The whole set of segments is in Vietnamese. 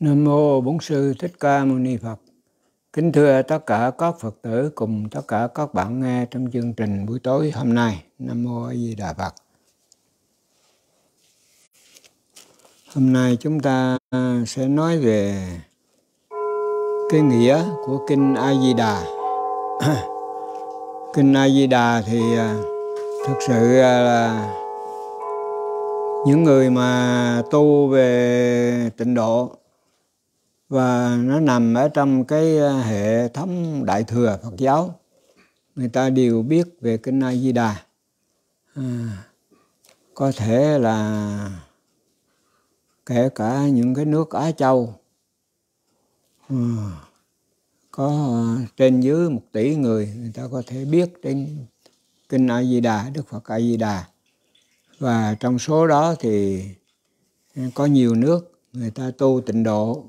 Nam mô Bổn sư Thích Ca Mâu Ni Phật. Kính thưa tất cả các Phật tử cùng tất cả các bạn nghe trong chương trình buổi tối hôm nay. Nam mô A Di Đà Phật. Hôm nay chúng ta sẽ nói về cái nghĩa của kinh A Di Đà. kinh A Di Đà thì à, thực sự à, là những người mà tu về tịnh độ và nó nằm ở trong cái ờ, hệ thống đại thừa Phật giáo người ta đều biết về kinh A Di Đà à, có thể là kể cả những cái nước Á Châu à, có ờ, trên dưới một tỷ người người ta có thể biết đến kinh A Di Đà Đức Phật A Di Đà và trong số đó thì có nhiều nước người ta tu tịnh độ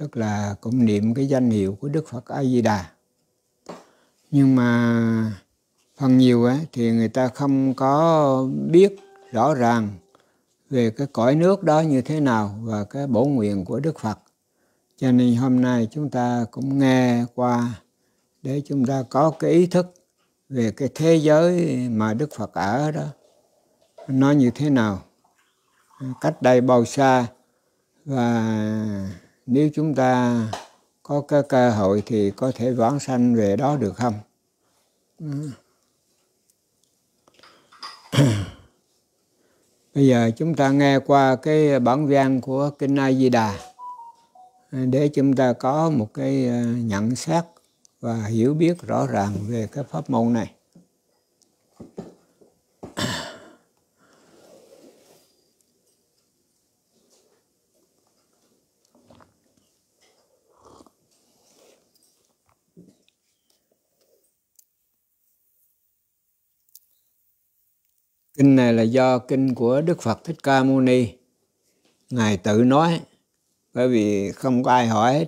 tức là cũng niệm cái danh hiệu của Đức Phật A Di Đà nhưng mà phần nhiều ấy, thì người ta không có biết rõ ràng về cái cõi nước đó như thế nào và cái bổ nguyện của Đức Phật cho nên hôm nay chúng ta cũng nghe qua để chúng ta có cái ý thức về cái thế giới mà Đức Phật ở đó nó như thế nào cách đây bao xa và nếu chúng ta có cái cơ hội thì có thể vãng sanh về đó được không bây giờ chúng ta nghe qua cái bản văn của kinh a di đà để chúng ta có một cái ờ, nhận xét và hiểu biết rõ ràng về cái pháp môn này Kinh này là do kinh của Đức Phật Thích Ca Mâu Ni. Ngài tự nói, bởi vì không có ai hỏi hết.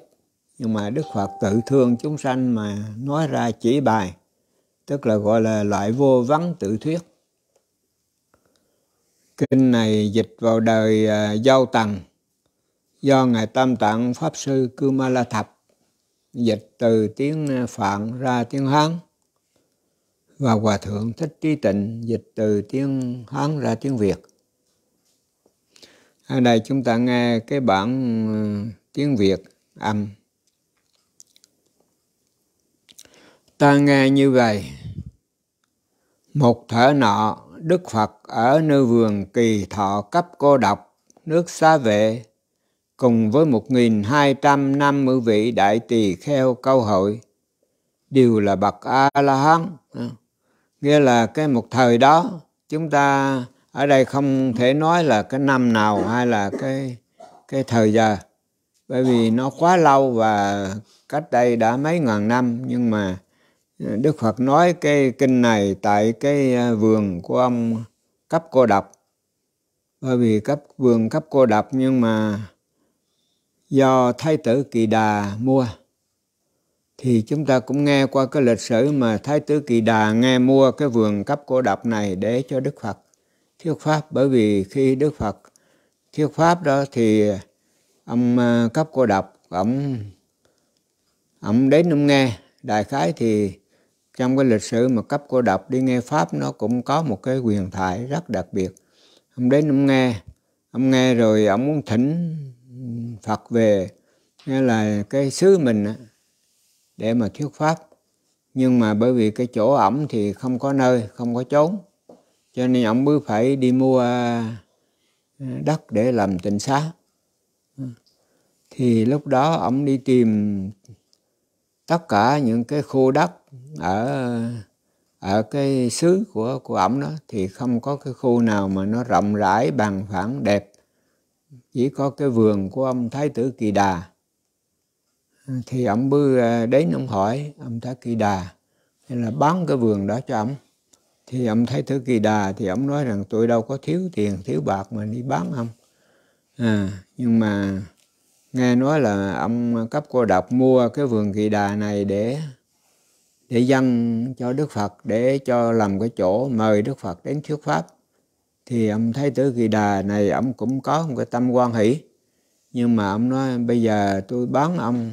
Nhưng mà Đức Phật tự thương chúng sanh mà nói ra chỉ bài, tức là gọi là loại vô vắng tự thuyết. Kinh này dịch vào đời à, Giao Tần do Ngài Tam Tạng Pháp Sư Cư Ma La Thập dịch từ tiếng Phạn ra tiếng Hán và Hòa Thượng Thích Trí Tịnh dịch từ tiếng Hán ra tiếng Việt. Ở đây chúng ta nghe cái bản ừ, tiếng Việt âm. Ta nghe như vậy. Một thở nọ, Đức Phật ở nơi vườn kỳ thọ cấp cô độc, nước xá vệ, cùng với 1.250 vị đại tỳ kheo câu hội, đều là bậc A-la-hán nghĩa là cái một thời đó chúng ta ở đây không thể nói là cái năm nào hay là cái cái thời giờ bởi vì nó quá lâu và cách đây đã mấy ngàn năm nhưng mà Đức Phật nói cái kinh này tại cái à, vườn của ông cấp cô độc bởi vì cấp vườn cấp cô độc nhưng mà do thái tử Kỳ Đà mua thì chúng ta cũng nghe qua cái lịch sử mà Thái tử Kỳ Đà nghe mua cái vườn cấp cô độc này để cho Đức Phật thuyết pháp bởi vì khi Đức Phật thuyết pháp đó thì ông ờ, cấp cô độc ông ông đến ông nghe đại khái thì trong cái lịch sử mà cấp cô độc đi nghe pháp nó cũng có một cái quyền thoại rất đặc biệt ông đến ông nghe ông nghe rồi ông muốn thỉnh Phật về nghe là cái xứ mình để mà thuyết pháp nhưng mà bởi vì cái chỗ ổng thì không có nơi không có chốn cho nên ông mới phải đi mua à, đất để làm tịnh xá thì lúc đó ông đi tìm tất cả những cái khu đất ở ở cái xứ của của ông đó thì không có cái khu nào mà nó rộng rãi bằng phẳng đẹp chỉ có cái vườn của ông thái tử kỳ đà thì ông bư à, đến ông hỏi ông thái Kỳ Đà hay là bán cái vườn đó cho ông thì ông thấy Thả Kỳ Đà thì ông nói rằng tôi đâu có thiếu tiền thiếu bạc mà đi bán ông à, nhưng mà nghe nói là ông cấp cô độc mua cái vườn Kỳ Đà này để để dâng cho Đức Phật để cho làm cái chỗ mời Đức Phật đến thuyết pháp thì ông thấy tử kỳ đà này ông cũng có một cái tâm quan hỷ nhưng mà ông nói bây giờ tôi bán ông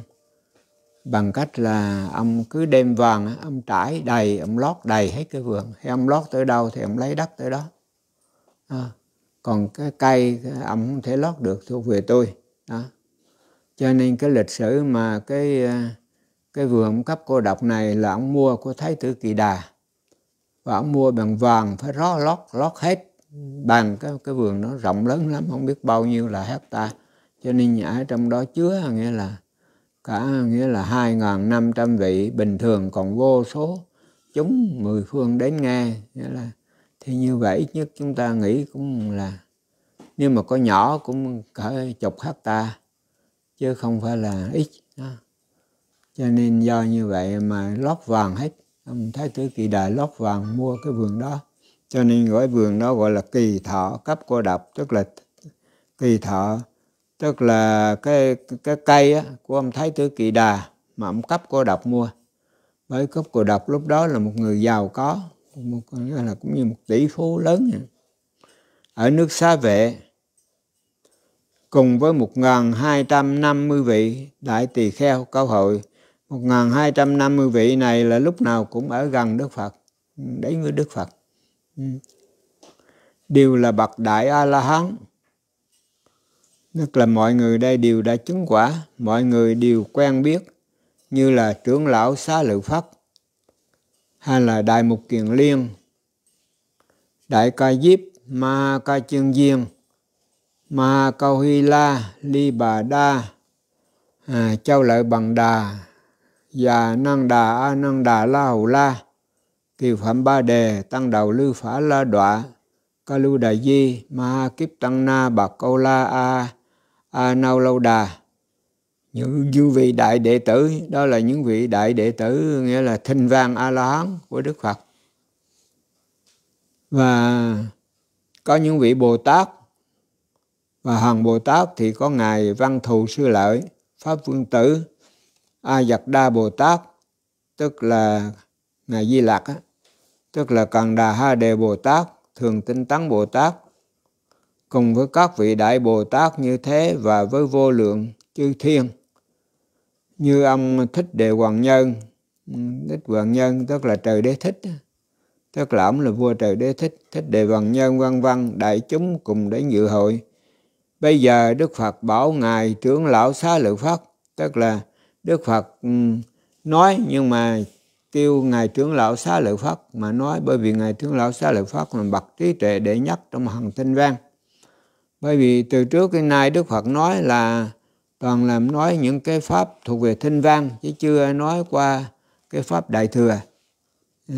bằng cách là ông cứ đem vàng ông trải đầy ông lót đầy hết cái vườn hay ông lót tới đâu thì ông lấy đất tới đó à, còn cái cây ông không thể lót được thuộc về tôi đó cho nên cái lịch sử mà cái à, cái vườn cấp cô độc này là ông mua của thái tử kỳ đà và ông mua bằng vàng phải rót lót lót hết bằng cái cái vườn nó rộng lớn lắm không biết bao nhiêu là hecta cho nên ở trong đó chứa nghĩa là cả nghĩa là 2.500 vị bình thường còn vô số chúng mười phương đến nghe nghĩa là thì như vậy ít nhất chúng ta nghĩ cũng là nếu mà có nhỏ cũng cỡ chục hecta chứ không phải là ít đó. cho nên do như vậy mà lót vàng hết ông thái tử kỳ đại lót vàng mua cái vườn đó cho nên gọi vườn đó gọi là kỳ thọ cấp cô độc tức là kỳ thọ tức là cái cái cây á, của ông thái tử kỳ đà mà ông cấp cô độc mua bởi cấp cô độc lúc đó là một người giàu có một, là cũng như một tỷ phú lớn ở nước xá vệ cùng với 1.250 vị đại tỳ kheo cao hội 1.250 vị này là lúc nào cũng ở gần Đức Phật đấy với Đức Phật ừ. đều là bậc đại A La Hán Tức là mọi người đây đều đã chứng quả, mọi người đều quen biết, như là trưởng lão xá lự Pháp, hay là Đại Mục Kiền Liên, Đại Ca Diếp, Ma Ca Chương Diên, Ma Cao Huy La, Ly Bà Đa, à, Châu Lợi Bằng Đà, và Năng Đà, A Năng Đà La Hầu La, Kiều phẩm Ba Đề, Tăng Đầu Lưu Phả La Đọa, Ca Lưu Đà Di, Ma Kiếp Tăng Na, Bạc Câu La A, Anau Lâu Đà những dư vị đại đệ tử đó là những vị đại đệ tử nghĩa là thinh vang a la hán của đức phật và có những vị bồ tát và hoàng bồ tát thì có ngài văn thù sư lợi pháp vương tử a giặc đa bồ tát tức là ngài di lạc tức là cần đà ha đề bồ tát thường tinh tấn bồ tát cùng với các vị đại Bồ Tát như thế và với vô lượng chư thiên. Như ông Thích Đề Hoàng Nhân, Thích Hoàng Nhân tức là trời đế thích, tức là ông là vua trời đế thích, Thích Đề Hoàng Nhân văn văn, đại chúng cùng đến dự hội. Bây giờ Đức Phật bảo Ngài trưởng lão xá lợi Pháp, tức là Đức Phật ừ, nói nhưng mà kêu Ngài trưởng lão xá lợi Pháp mà nói bởi vì Ngài trưởng lão xá lợi Pháp là bậc trí tuệ đệ nhất trong hàng thanh vang bởi vì từ trước đến nay đức phật nói là toàn làm nói những cái pháp thuộc về thinh văn chứ chưa nói qua cái pháp đại thừa ờ,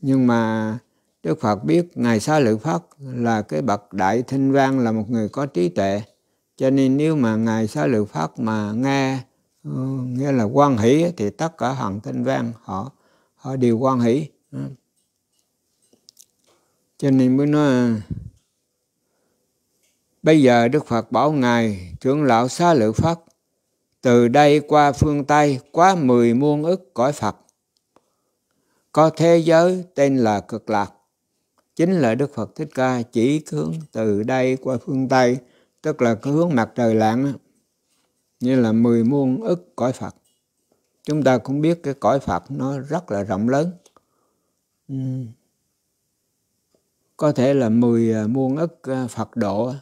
nhưng mà đức phật biết ngài Sa lợi phất là cái bậc đại thinh văn là một người có trí tuệ cho nên nếu mà ngài Sa lợi phất mà nghe ờ, nghe là quan hỷ thì tất cả hoàng thinh văn họ họ đều quan hỷ ờ. cho nên mới nói Bây giờ Đức Phật bảo Ngài trưởng lão xá lự Pháp, từ đây qua phương Tây quá mười muôn ức cõi Phật. Có thế giới tên là cực lạc, chính là Đức Phật Thích Ca chỉ hướng từ đây qua phương Tây, tức là cái hướng mặt trời lặn, như là mười muôn ức cõi Phật. Chúng ta cũng biết cái cõi Phật nó rất là rộng lớn. Có thể là mười à, muôn ức à, Phật độ,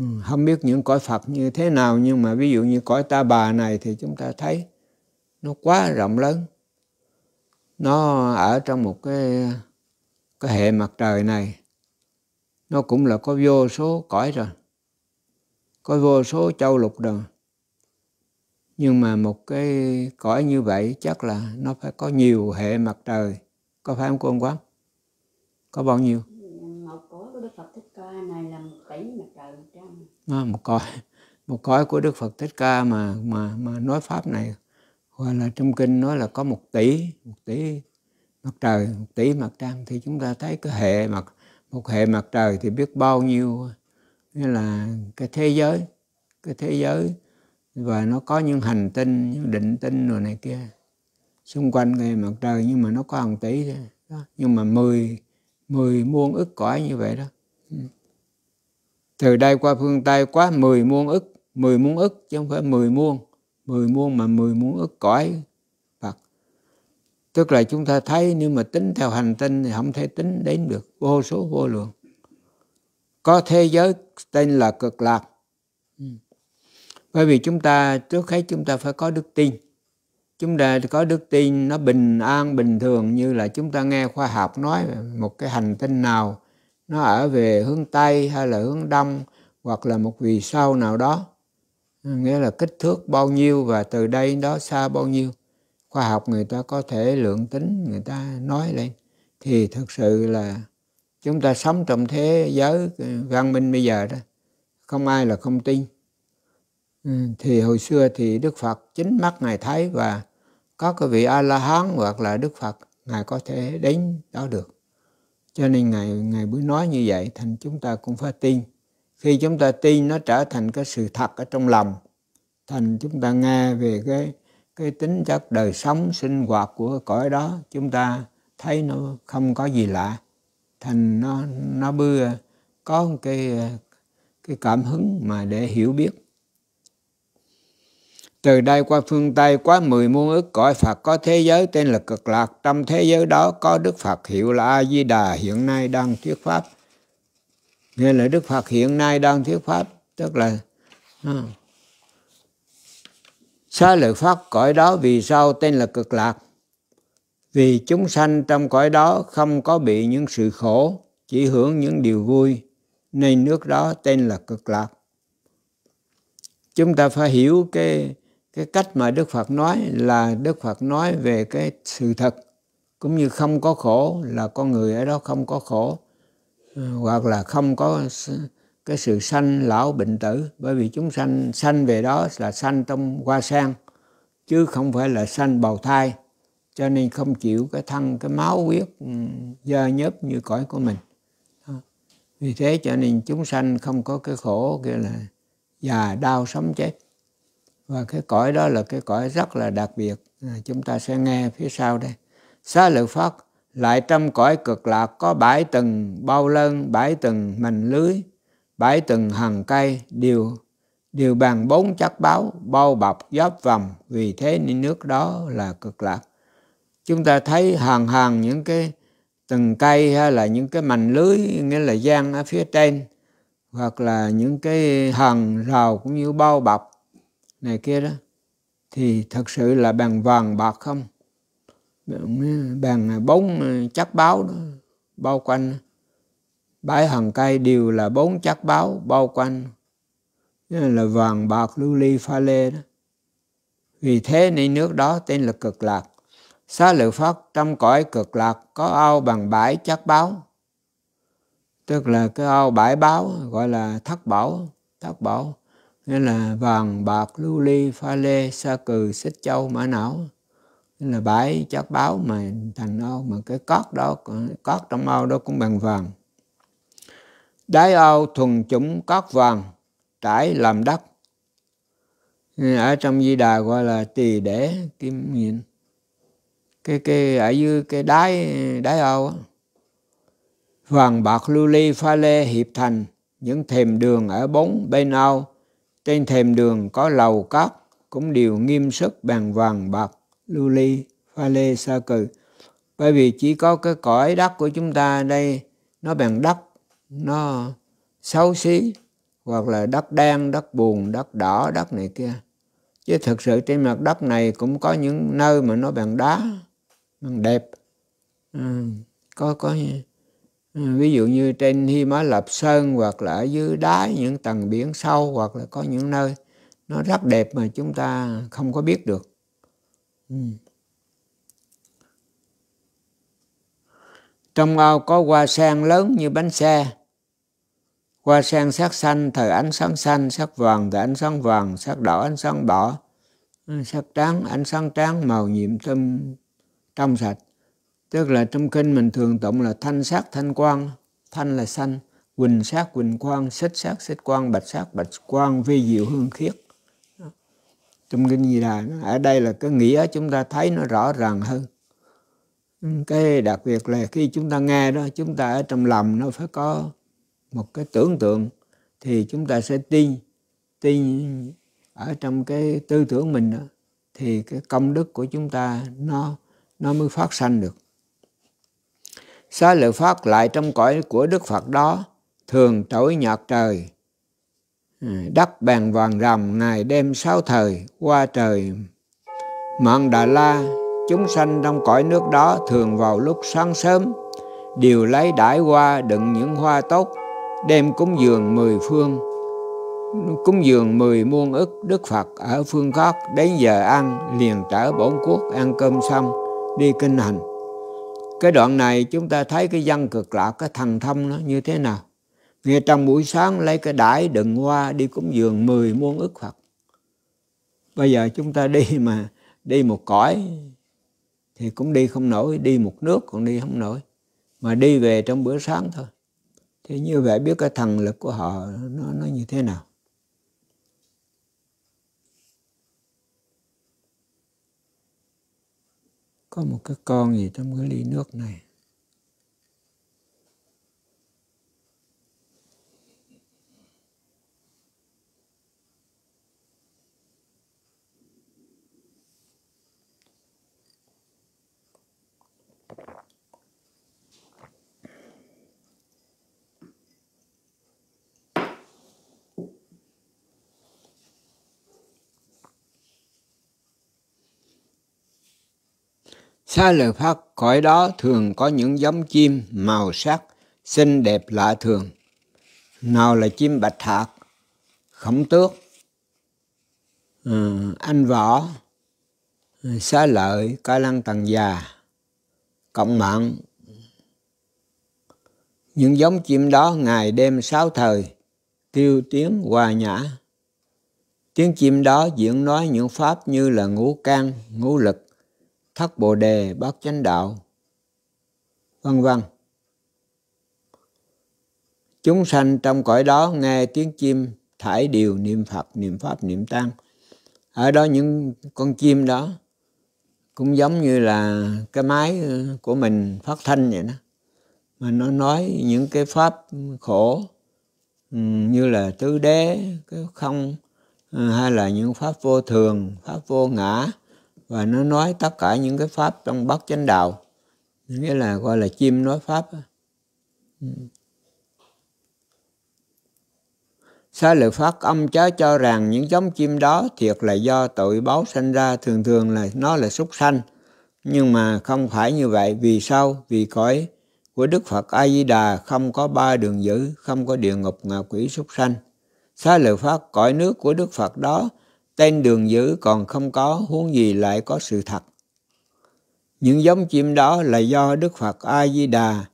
Ừ, không biết những cõi Phật như thế nào nhưng mà ví dụ như cõi ta bà này thì chúng ta thấy nó quá rộng lớn nó ở trong một cái cái hệ mặt trời này nó cũng là có vô số cõi rồi có vô số châu lục rồi nhưng mà một cái cõi như vậy chắc là nó phải có nhiều hệ mặt trời có phải không cô ông quán có bao nhiêu của Đức Phật Thích Ca này là một tỷ mặt trời trăng. À, một cõi một cõi của Đức Phật Thích Ca mà mà mà nói pháp này gọi là trong kinh nói là có một tỷ một tỷ mặt trời một tỷ mặt trăng thì chúng ta thấy cái hệ mặt một hệ mặt trời thì biết bao nhiêu nghĩa là cái thế giới cái thế giới và nó có những hành tinh những định tinh rồi này kia xung quanh cái mặt trời nhưng mà nó có hàng tỷ thôi. Đó. nhưng mà mười mười muôn ức cõi như vậy đó từ đây qua phương tây quá mười muôn ức mười muôn ức chứ không phải mười muôn mười muôn mà mười muôn ức cõi Phật tức là chúng ta thấy nhưng mà tính theo hành tinh thì không thể tính đến được vô số vô lượng có thế giới tên là cực lạc bởi vì chúng ta trước hết chúng ta phải có đức tin chúng ta có đức tin nó bình an bình thường như là chúng ta nghe khoa học nói một cái hành tinh nào nó ở về hướng tây hay là hướng đông hoặc là một vì sao nào đó nghĩa là kích thước bao nhiêu và từ đây đó xa bao nhiêu khoa học người ta có thể lượng tính người ta nói lên thì thực sự là chúng ta sống trong thế giới văn minh bây giờ đó không ai là không tin Ừ, thì hồi xưa thì Đức Phật chính mắt Ngài thấy và có cái vị A-la-hán hoặc là Đức Phật Ngài có thể đến đó được. Cho nên Ngài, Ngài mới nói như vậy thành chúng ta cũng phải tin. Khi chúng ta tin nó trở thành cái sự thật ở trong lòng. Thành chúng ta nghe về cái cái tính chất đời sống sinh hoạt của cõi đó chúng ta thấy nó không có gì lạ thành nó nó bưa có cái cái cảm hứng mà để hiểu biết từ đây qua phương Tây quá mười muôn ức cõi Phật có thế giới tên là cực lạc. Trong thế giới đó có Đức Phật hiệu là A-di-đà hiện nay đang thuyết Pháp. Nghe là Đức Phật hiện nay đang thuyết Pháp. Tức là à, xá lợi Pháp cõi đó vì sao tên là cực lạc? Vì chúng sanh trong cõi đó không có bị những sự khổ, chỉ hưởng những điều vui, nên nước đó tên là cực lạc. Chúng ta phải hiểu cái cái cách mà đức phật nói là đức phật nói về cái sự thật cũng như không có khổ là con người ở đó không có khổ ừ, hoặc là không có cái sự sanh lão bệnh tử bởi vì chúng sanh sanh về đó là sanh trong hoa sang chứ không phải là sanh bào thai cho nên không chịu cái thân cái máu huyết ừ, dơ nhớp như cõi của mình vì thế cho nên chúng sanh không có cái khổ kia là già đau sống chết và cái cõi đó là cái cõi rất là đặc biệt à, chúng ta sẽ nghe phía sau đây xá lợi phất lại trong cõi cực lạc có bãi từng bao lân bãi từng mành lưới bãi từng hàng cây đều đều bằng bốn chất báo bao bọc giáp vòng vì thế nên nước đó là cực lạc chúng ta thấy hàng hàng những cái từng cây hay là những cái mành lưới nghĩa là gian ở phía trên hoặc là những cái hàng rào cũng như bao bọc này kia đó thì thật sự là bằng vàng bạc không bằng bốn ờ, chắc báo đó bao quanh bãi hằng cây đều là bốn chắc báo bao quanh là vàng bạc lưu ly pha lê đó vì thế nên nước đó tên là cực lạc xá lợi phất trong cõi cực lạc có ao bằng bãi chắc báo tức là cái ao bãi báo gọi là thất bảo thất bảo nên là vàng bạc lưu ly pha lê sa cừ xích châu mã não nên là bãi chất báo mà thành ao mà cái cót đó cót trong ao đó cũng bằng vàng đáy ao thuần chủng cót vàng trải làm đất ở trong di đà gọi là tỳ để kim nghiện cái cái ở dưới cái đáy đáy ao á vàng bạc lưu ly pha lê hiệp thành những thềm đường ở bốn bên ao trên thềm đường có lầu cát cũng đều nghiêm sức bằng vàng bạc, lưu ly, pha lê sa cừ. Bởi vì chỉ có cái cõi đất của chúng ta đây, nó bằng đất, nó xấu xí, hoặc là đất đen, đất buồn, đất đỏ, đất này kia. Chứ thực sự trên mặt đất này cũng có những nơi mà nó bằng đá, bằng đẹp. À, có có Ừ, ví dụ như trên hy Himalaya Lập Sơn hoặc là ở dưới đá những tầng biển sâu hoặc là có những nơi nó rất đẹp mà chúng ta không có biết được ừ. trong ao có hoa sen lớn như bánh xe hoa sen sắc xanh thời ánh sáng xanh sắc vàng thời ánh sáng vàng sắc đỏ ánh sáng đỏ ừ, sắc trắng ánh sáng trắng màu nhiệm tâm trong sạch tức là trong kinh mình thường tụng là thanh sát thanh quang thanh là xanh quỳnh sát quỳnh quang xích sát xích quang bạch sát bạch quang vi diệu hương khiết trong kinh gì là ở đây là cái nghĩa chúng ta thấy nó rõ ràng hơn ừ, cái đặc biệt là khi chúng ta nghe đó chúng ta ở trong lòng nó phải có một cái tưởng tượng thì chúng ta sẽ tin tin ở trong cái tư tưởng mình đó, thì cái công đức của chúng ta nó nó mới phát sanh được xá lợi phát lại trong cõi của đức phật đó thường trỗi nhạc trời ừ, đắp bàn vàng rằm ngày đêm sáu thời qua trời mạng đà la chúng sanh trong cõi nước đó thường vào lúc sáng sớm đều lấy đãi hoa đựng những hoa tốt đem cúng dường mười phương cúng dường mười muôn ức đức phật ở phương khác đến giờ ăn liền trở bổn quốc ăn cơm xong đi kinh hành cái đoạn này chúng ta thấy cái dân cực lạc cái thằng thâm nó như thế nào ngay trong buổi sáng lấy cái đải đựng hoa đi cúng dường mười muôn ức Phật bây giờ chúng ta đi mà đi một cõi thì cũng đi không nổi đi một nước còn đi không nổi mà đi về trong bữa sáng thôi thì như vậy biết cái thần lực của họ nó nó như thế nào có một cái con gì trong cái ly nước này Xa lời Phật, cõi đó thường có những giống chim màu sắc, xinh đẹp lạ thường. Nào là chim bạch hạc, khổng tước, ờ, anh võ, ờ, xá lợi, ca lăng tầng già, cộng mạng. Những giống chim đó ngày đêm sáu thời, tiêu tiếng hòa nhã. Tiếng chim đó diễn nói những pháp như là ngũ can, ngũ lực, thất bồ đề bát chánh đạo vân vân chúng sanh trong cõi đó nghe tiếng chim thải điều niệm phật niệm pháp niệm tăng ở đó những con chim đó cũng giống như là cái máy của mình phát thanh vậy đó mà nó nói những cái pháp khổ ừ, như là tứ đế cái không ừ, hay là những pháp vô thường pháp vô ngã và nó nói tất cả những cái pháp trong bát chánh đạo nghĩa là gọi là chim nói pháp Sa lợi phát âm chớ cho rằng những giống chim đó thiệt là do tội báo sanh ra thường thường là nó là súc sanh. Nhưng mà không phải như vậy. Vì sao? Vì cõi của Đức Phật A-di-đà không có ba đường dữ, không có địa ngục ngạ quỷ súc sanh. Sa lợi phát cõi nước của Đức Phật đó tên đường dữ còn không có huống gì lại có sự thật những giống chim đó là do đức phật a di đà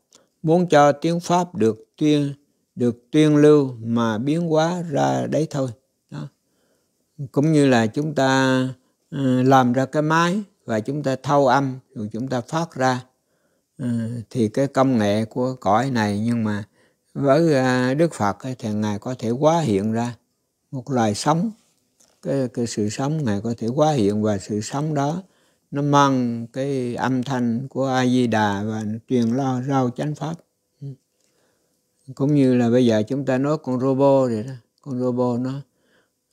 muốn cho tiếng pháp được tuyên được tuyên lưu mà biến hóa ra đấy thôi đó. cũng như là chúng ta ờ, làm ra cái máy và chúng ta thâu âm rồi chúng ta phát ra ờ, thì cái công nghệ của cõi này nhưng mà với ờ, đức phật thì ngài có thể hóa hiện ra một loài sống cái, cái sự sống ngài có thể quá hiện và sự sống đó nó mang cái âm thanh của a di đà và truyền lo rau chánh pháp ừ. cũng như là bây giờ chúng ta nói con robot rồi đó con robot nó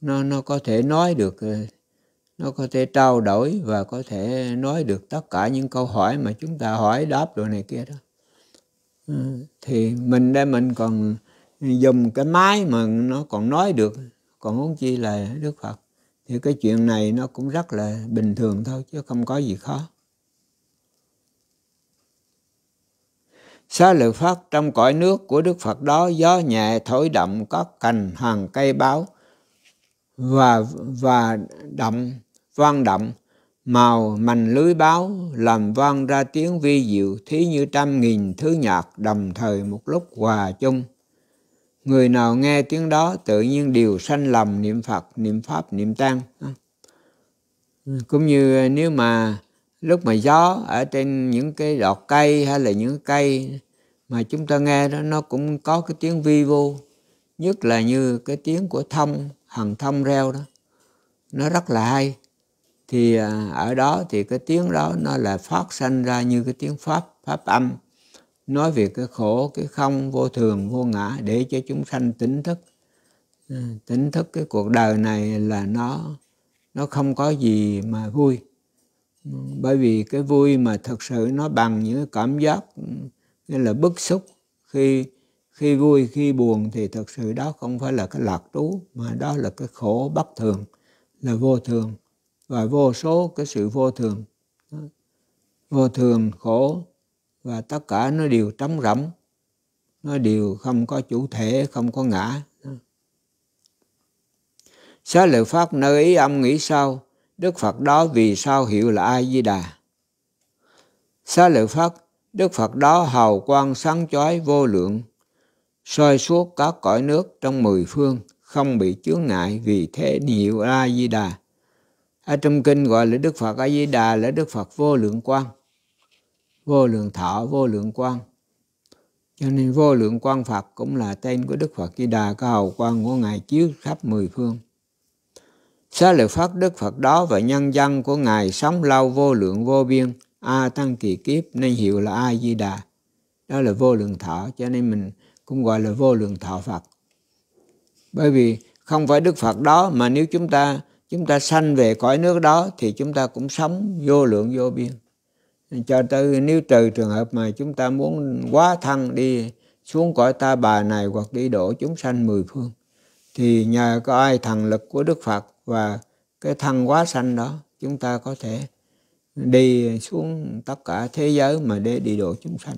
nó nó có thể nói được ờ, nó có thể trao đổi và có thể nói được tất cả những câu hỏi mà chúng ta hỏi đáp đồ này kia đó ừ, thì mình đây mình còn dùng cái máy mà nó còn nói được còn huống chi là đức phật thì cái chuyện này nó cũng rất là bình thường thôi chứ không có gì khó Xá lợi Pháp trong cõi nước của Đức Phật đó gió nhẹ thổi động các cành hàng cây báo và và động vang động màu mành lưới báo làm vang ra tiếng vi diệu thí như trăm nghìn thứ nhạc đồng thời một lúc hòa chung người nào nghe tiếng đó tự nhiên đều sanh lòng niệm phật niệm pháp niệm tăng cũng như nếu mà lúc mà gió ở trên những cái đọt cây hay là những cây mà chúng ta nghe đó nó cũng có cái tiếng vi vô nhất là như cái tiếng của thông hằng thông reo đó nó rất là hay thì à, ở đó thì cái tiếng đó nó là phát sanh ra như cái tiếng pháp pháp âm nói về cái khổ cái không vô thường vô ngã để cho chúng sanh tỉnh thức ừ, tỉnh thức cái cuộc đời này là nó nó không có gì mà vui ừ, bởi vì cái vui mà thật sự nó bằng những cảm giác ừ, như là bức xúc khi khi vui khi buồn thì thật sự đó không phải là cái lạc trú mà đó là cái khổ bất thường là vô thường và vô số cái sự vô thường vô thường khổ và tất cả nó đều trống rỗng nó đều không có chủ thể không có ngã xá lợi pháp nơi ý ông nghĩ sao đức phật đó vì sao hiệu là a di đà xá lợi pháp đức phật đó hào quang sáng chói vô lượng soi suốt các cõi nước trong mười phương không bị chướng ngại vì thế hiệu a di đà ở trong kinh gọi là đức phật a di đà là đức phật vô lượng quang vô lượng thọ vô lượng quang cho nên vô lượng quang Phật cũng là tên của Đức Phật Di Đà có hầu quang của Ngài chiếu khắp mười phương. Xá lợi Phất Đức Phật đó và nhân dân của Ngài sống lâu vô lượng vô biên, A Tăng Kỳ Kiếp nên hiệu là A Di Đà. Đó là vô lượng thọ, cho nên mình cũng gọi là vô lượng thọ Phật. Bởi vì không phải Đức Phật đó mà nếu chúng ta chúng ta sanh về cõi nước đó thì chúng ta cũng sống vô lượng vô biên cho tới nếu trừ trường hợp mà chúng ta muốn quá thân đi xuống cõi ta bà này hoặc đi độ chúng sanh mười phương thì nhờ có ai thần lực của Đức Phật và cái thân quá sanh đó chúng ta có thể đi xuống tất cả thế giới mà để đi độ chúng sanh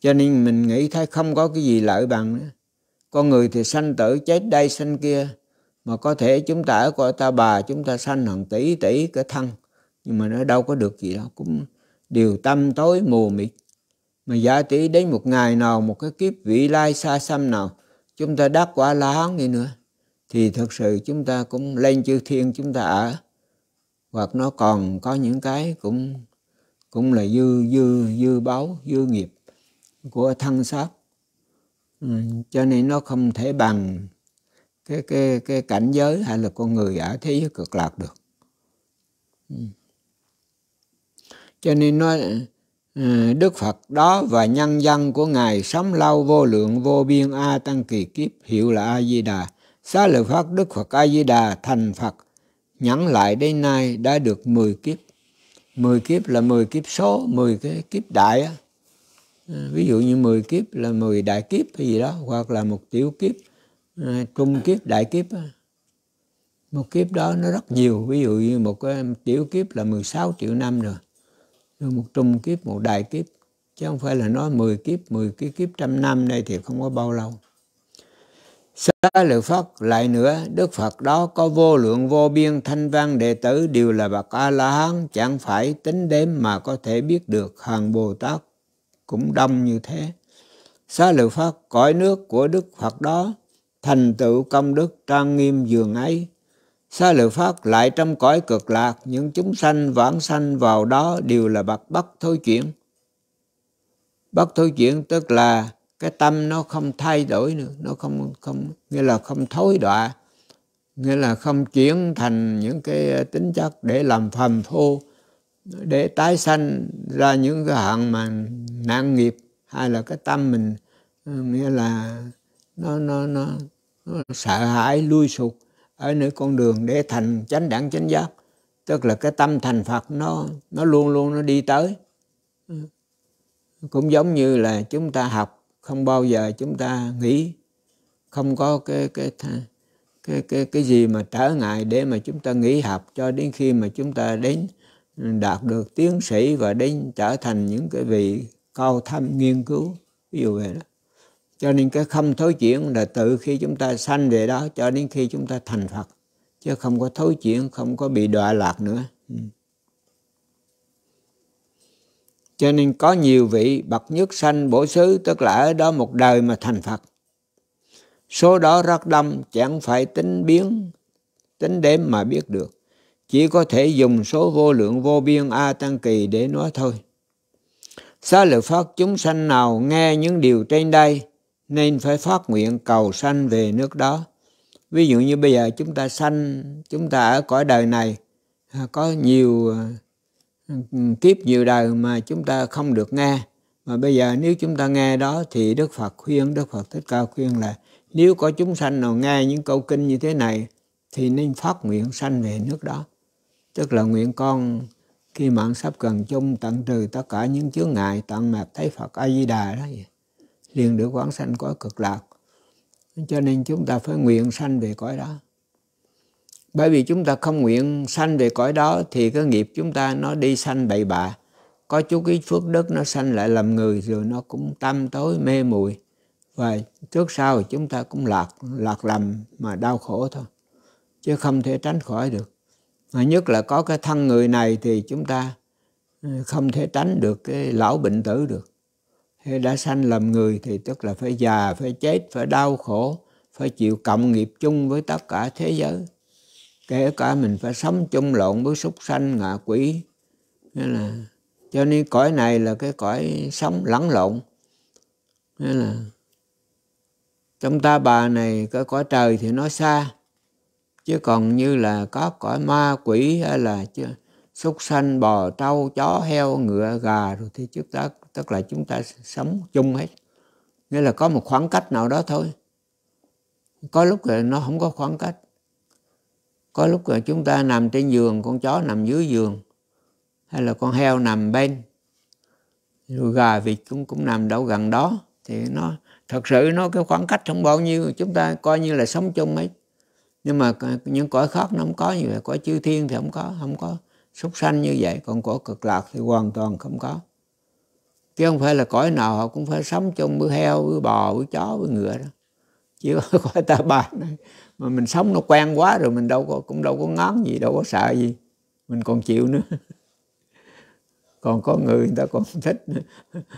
cho nên mình nghĩ thấy không có cái gì lợi bằng nữa. con người thì sanh tử chết đây sanh kia mà có thể chúng ta ở cõi ta bà chúng ta sanh hàng tỷ tỷ cái thân nhưng mà nó đâu có được gì đâu cũng điều tâm tối mù mịt mà giả tỷ đến một ngày nào một cái kiếp vị lai xa xăm nào chúng ta đắc quả la hán đi nữa thì thật sự chúng ta cũng lên chư thiên chúng ta ở hoặc nó còn có những cái cũng cũng là dư dư dư báo dư nghiệp của thân xác ừ, cho nên nó không thể bằng cái cái cái cảnh giới hay là con người ở thế giới cực lạc được ừ cho nên nói ờ, Đức Phật đó và nhân dân của Ngài sống lâu vô lượng vô biên A Tăng Kỳ Kiếp hiệu là A-di-đà. Xá lợi Pháp Đức Phật A-di-đà thành Phật nhẫn lại đến nay đã được 10 kiếp. 10 kiếp là 10 kiếp số, 10 cái kiếp đại á. Ờ, ví dụ như 10 kiếp là 10 đại kiếp hay gì đó, hoặc là một tiểu kiếp, ờ, trung kiếp, đại kiếp. Một kiếp đó nó rất nhiều, ví dụ như một tiểu kiếp là 16 triệu năm rồi rồi một trùng kiếp, một đại kiếp. Chứ không phải là nói 10 kiếp, 10 cái kiếp trăm năm đây thì không có bao lâu. Xá lợi phật lại nữa, Đức Phật đó có vô lượng vô biên thanh văn đệ tử đều là bậc A-la-hán, chẳng phải tính đếm mà có thể biết được hàng Bồ Tát cũng đông như thế. Xá lợi phật cõi nước của Đức Phật đó, thành tựu công đức trang nghiêm dường ấy, Sa lợi Pháp lại trong cõi cực lạc, những chúng sanh vãng sanh vào đó đều là bậc bất thối chuyển. Bất thối chuyển tức là cái tâm nó không thay đổi nữa, nó không không nghĩa là không thối đọa, nghĩa là không chuyển thành những cái tính chất để làm phàm phu, để tái sanh ra những cái hạng mà nạn nghiệp hay là cái tâm mình nghĩa là nó nó nó, nó sợ hãi lui sụp ở nơi con đường để thành chánh đẳng chánh giác tức là cái tâm thành phật nó nó luôn luôn nó đi tới cũng giống như là chúng ta học không bao giờ chúng ta nghĩ không có cái cái cái cái cái gì mà trở ngại để mà chúng ta nghỉ học cho đến khi mà chúng ta đến đạt được tiến sĩ và đến trở thành những cái vị cao thâm nghiên cứu ví dụ vậy đó cho nên cái không thối chuyển là từ khi chúng ta sanh về đó cho đến khi chúng ta thành phật chứ không có thối chuyển không có bị đọa lạc nữa ừ. cho nên có nhiều vị bậc nhất sanh bổ xứ tức là ở đó một đời mà thành phật số đó rất đông chẳng phải tính biến tính đếm mà biết được chỉ có thể dùng số vô lượng vô biên a tăng kỳ để nói thôi xá lợi Phật chúng sanh nào nghe những điều trên đây nên phải phát nguyện cầu sanh về nước đó ví dụ như bây giờ chúng ta sanh chúng ta ở cõi đời này có nhiều ừ, kiếp nhiều đời mà chúng ta không được nghe mà bây giờ nếu chúng ta nghe đó thì đức phật khuyên đức phật thích ca khuyên là nếu có chúng sanh nào nghe những câu kinh như thế này thì nên phát nguyện sanh về nước đó tức là nguyện con khi mạng sắp gần chung tận trừ tất cả những chướng ngại tận mạt thấy phật a di đà đó vậy liền được quán sanh cõi cực lạc cho nên chúng ta phải nguyện sanh về cõi đó bởi vì chúng ta không nguyện sanh về cõi đó thì cái nghiệp chúng ta nó đi sanh bậy bạ có chú ý phước đức nó sanh lại làm người rồi nó cũng tâm tối mê muội và trước sau chúng ta cũng lạc lạc lầm mà đau khổ thôi chứ không thể tránh khỏi được mà nhất là có cái thân người này thì chúng ta ừ, không thể tránh được cái lão bệnh tử được đã sanh làm người thì tức là phải già phải chết phải đau khổ phải chịu cộng nghiệp chung với tất cả thế giới kể cả mình phải sống chung lộn với súc sanh ngạ quỷ nên là cho nên cõi này là cái cõi sống lẫn lộn nên là trong ta bà này cái cõi trời thì nó xa chứ còn như là có cõi ma quỷ hay là chứ, súc sanh bò trâu chó heo ngựa gà rồi thì trước đó tức là chúng ta sống chung hết nghĩa là có một khoảng cách nào đó thôi có lúc là nó không có khoảng cách có lúc là chúng ta nằm trên giường con chó nằm dưới giường hay là con heo nằm bên rồi gà vịt cũng cũng nằm đâu gần đó thì nó thật sự nó cái khoảng cách không bao nhiêu chúng ta coi như là sống chung ấy nhưng mà những cõi khác nó không có như vậy cõi chư thiên thì không có không có súc sanh như vậy còn cõi cực lạc thì hoàn toàn không có chứ không phải là cõi nào họ cũng phải sống chung với heo với bò với chó với ngựa đó chỉ có cõi ta bà mà mình sống nó quen quá rồi mình đâu có cũng đâu có ngán gì đâu có sợ gì mình còn chịu nữa còn có người người ta còn thích nữa.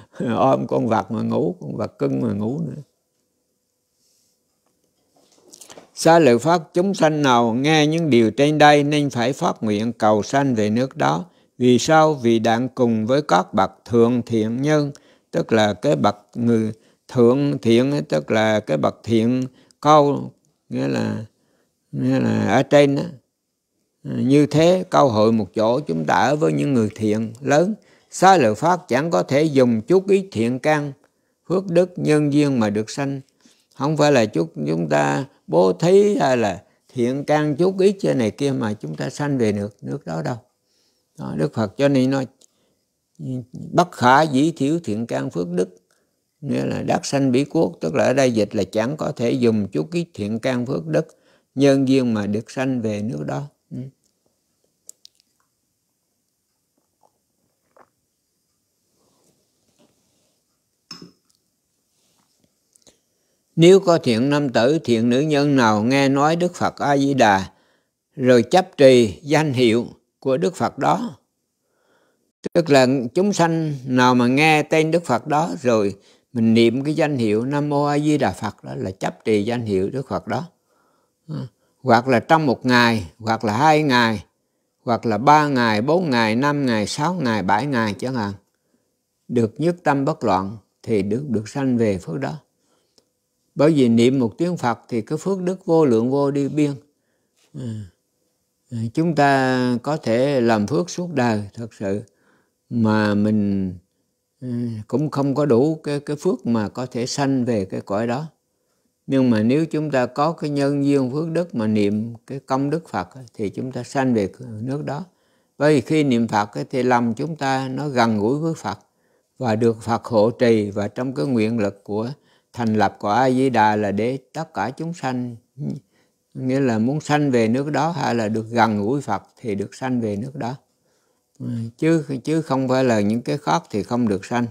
ôm con vật mà ngủ con vật cưng mà ngủ nữa Xá lợi Pháp chúng sanh nào nghe những điều trên đây nên phải phát nguyện cầu sanh về nước đó vì sao? Vì đang cùng với các bậc thượng thiện nhân, tức là cái bậc người thượng thiện, tức là cái bậc thiện cao, nghĩa là nghĩa là ở trên đó. Như thế, câu hội một chỗ chúng ta ở với những người thiện lớn, xá lợi phát chẳng có thể dùng chút ít thiện căn, phước đức, nhân duyên mà được sanh. Không phải là chút chúng ta bố thí hay là thiện căn chút ít trên này kia mà chúng ta sanh về được nước đó đâu đó, đức phật cho nên nói bất khả dĩ thiếu thiện căn phước đức nghĩa là đắc sanh bỉ quốc tức là ở đây dịch là chẳng có thể dùng chút ký thiện căn phước đức nhân duyên mà được sanh về nước đó ừ. Nếu có thiện nam tử, thiện nữ nhân nào nghe nói Đức Phật A Di Đà rồi chấp trì danh hiệu của Đức Phật đó. Tức là chúng sanh nào mà nghe tên Đức Phật đó rồi mình niệm cái danh hiệu Nam Mô A Di Đà Phật đó là chấp trì danh hiệu Đức Phật đó. À, hoặc là trong một ngày, hoặc là hai ngày, hoặc là ba ngày, bốn ngày, năm ngày, sáu ngày, bảy ngày chẳng hạn. Được nhất tâm bất loạn thì được được sanh về phước đó. Bởi vì niệm một tiếng Phật thì cái phước đức vô lượng vô đi biên. Ừ. Ờ, chúng ta có thể làm phước suốt đời thật sự mà mình ờ, cũng không có đủ cái cái phước mà có thể sanh về cái cõi đó nhưng mà nếu chúng ta có cái nhân duyên phước đức mà niệm cái công đức Phật thì chúng ta sanh về nước đó bởi vì khi niệm Phật thì lòng chúng ta nó gần gũi với Phật và được Phật hộ trì và trong cái nguyện lực của thành lập của A Di Đà là để tất cả chúng sanh nghĩa là muốn sanh về nước đó hay là được gần gũi Phật thì được sanh về nước đó ừ, chứ chứ không phải là những cái khác thì không được sanh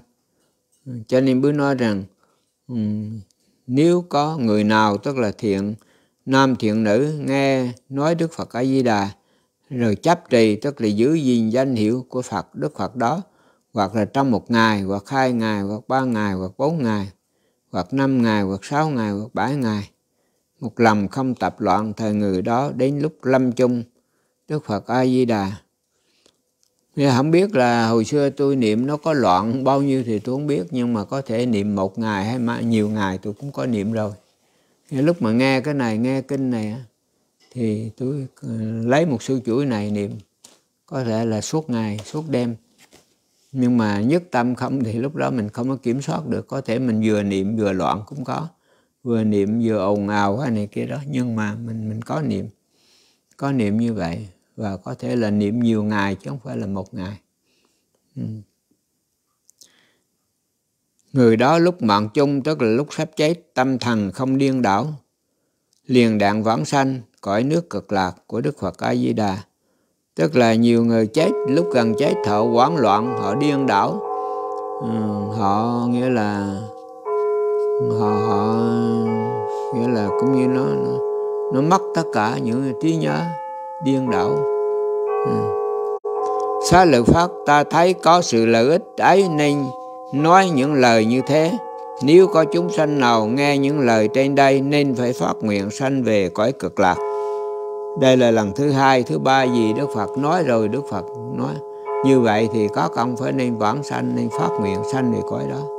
ừ, cho nên mới nói rằng ừ, nếu có người nào tức là thiện nam thiện nữ nghe nói Đức Phật A Di Đà rồi chấp trì tức là giữ gìn danh hiệu của Phật Đức Phật đó hoặc là trong một ngày hoặc hai ngày hoặc ba ngày hoặc bốn ngày hoặc năm ngày hoặc sáu ngày hoặc bảy ngày một lòng không tập loạn thời người đó đến lúc lâm chung Đức Phật A Di Đà. không biết là hồi xưa tôi niệm nó có loạn bao nhiêu thì tôi không biết nhưng mà có thể niệm một ngày hay mà nhiều ngày tôi cũng có niệm rồi. Lúc mà nghe cái này nghe kinh này thì tôi ờ, lấy một sư chuỗi này niệm có thể là suốt ngày suốt đêm nhưng mà nhất tâm không thì lúc đó mình không có kiểm soát được có thể mình vừa niệm vừa loạn cũng có vừa niệm vừa ồn ào hay này kia đó nhưng mà mình mình có niệm có niệm như vậy và có thể là niệm nhiều ngày chứ không phải là một ngày người đó lúc mạng chung tức là lúc sắp chết tâm thần không điên đảo liền đạn vãng sanh cõi nước cực lạc của đức phật a di đà tức là nhiều người chết lúc gần chết họ hoảng loạn họ điên đảo ừ, họ nghĩa là họ họ nghĩa là cũng như nó nó, nó mất tất cả những trí nhớ điên đảo ừ. xá lợi pháp ta thấy có sự lợi ích ấy nên nói những lời như thế nếu có chúng sanh nào nghe những lời trên đây nên phải phát nguyện sanh về cõi cực lạc đây là lần thứ hai thứ ba gì đức phật nói rồi đức phật nói như vậy thì có công phải nên vãng sanh nên phát nguyện sanh về cõi đó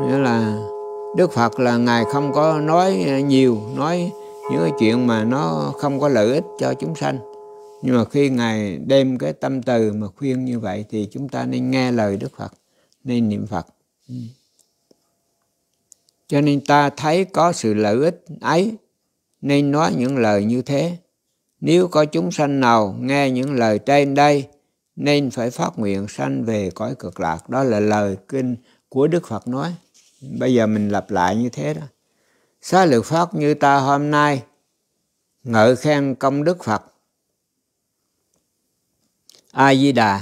nghĩa là đức phật là ngài không có nói nhiều nói những cái chuyện mà nó không có lợi ích cho chúng sanh nhưng mà khi ngài đem cái tâm từ mà khuyên như vậy thì chúng ta nên nghe lời đức phật nên niệm phật ừ. cho nên ta thấy có sự lợi ích ấy nên nói những lời như thế nếu có chúng sanh nào nghe những lời trên đây nên phải phát nguyện sanh về cõi cực lạc đó là lời kinh của đức phật nói bây giờ mình lặp lại như thế đó xá lợi pháp như ta hôm nay ngợi khen công đức phật a di đà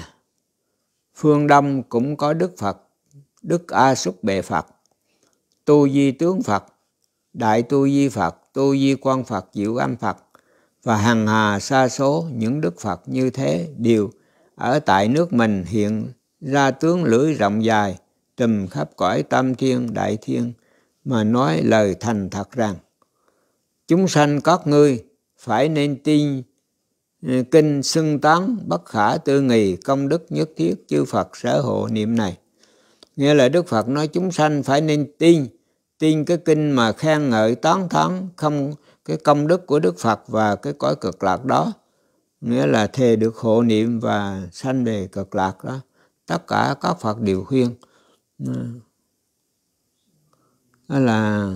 phương đông cũng có đức phật đức a xúc bệ phật tu di tướng phật đại tu di phật tu di quan phật diệu âm phật và hằng hà xa số những đức phật như thế đều ở tại nước mình hiện ra tướng lưỡi rộng dài trùm khắp cõi tam thiên đại thiên mà nói lời thành thật rằng chúng sanh các ngươi phải nên tin ừ, kinh xưng tán bất khả tư nghì công đức nhất thiết chư Phật sở hộ niệm này nghĩa là Đức Phật nói chúng sanh phải nên tin tin cái kinh mà khen ngợi tán thán không cái công đức của Đức Phật và cái cõi cực lạc đó nghĩa là thề được hộ niệm và sanh về cực lạc đó tất cả các Phật đều khuyên Ờ. đó là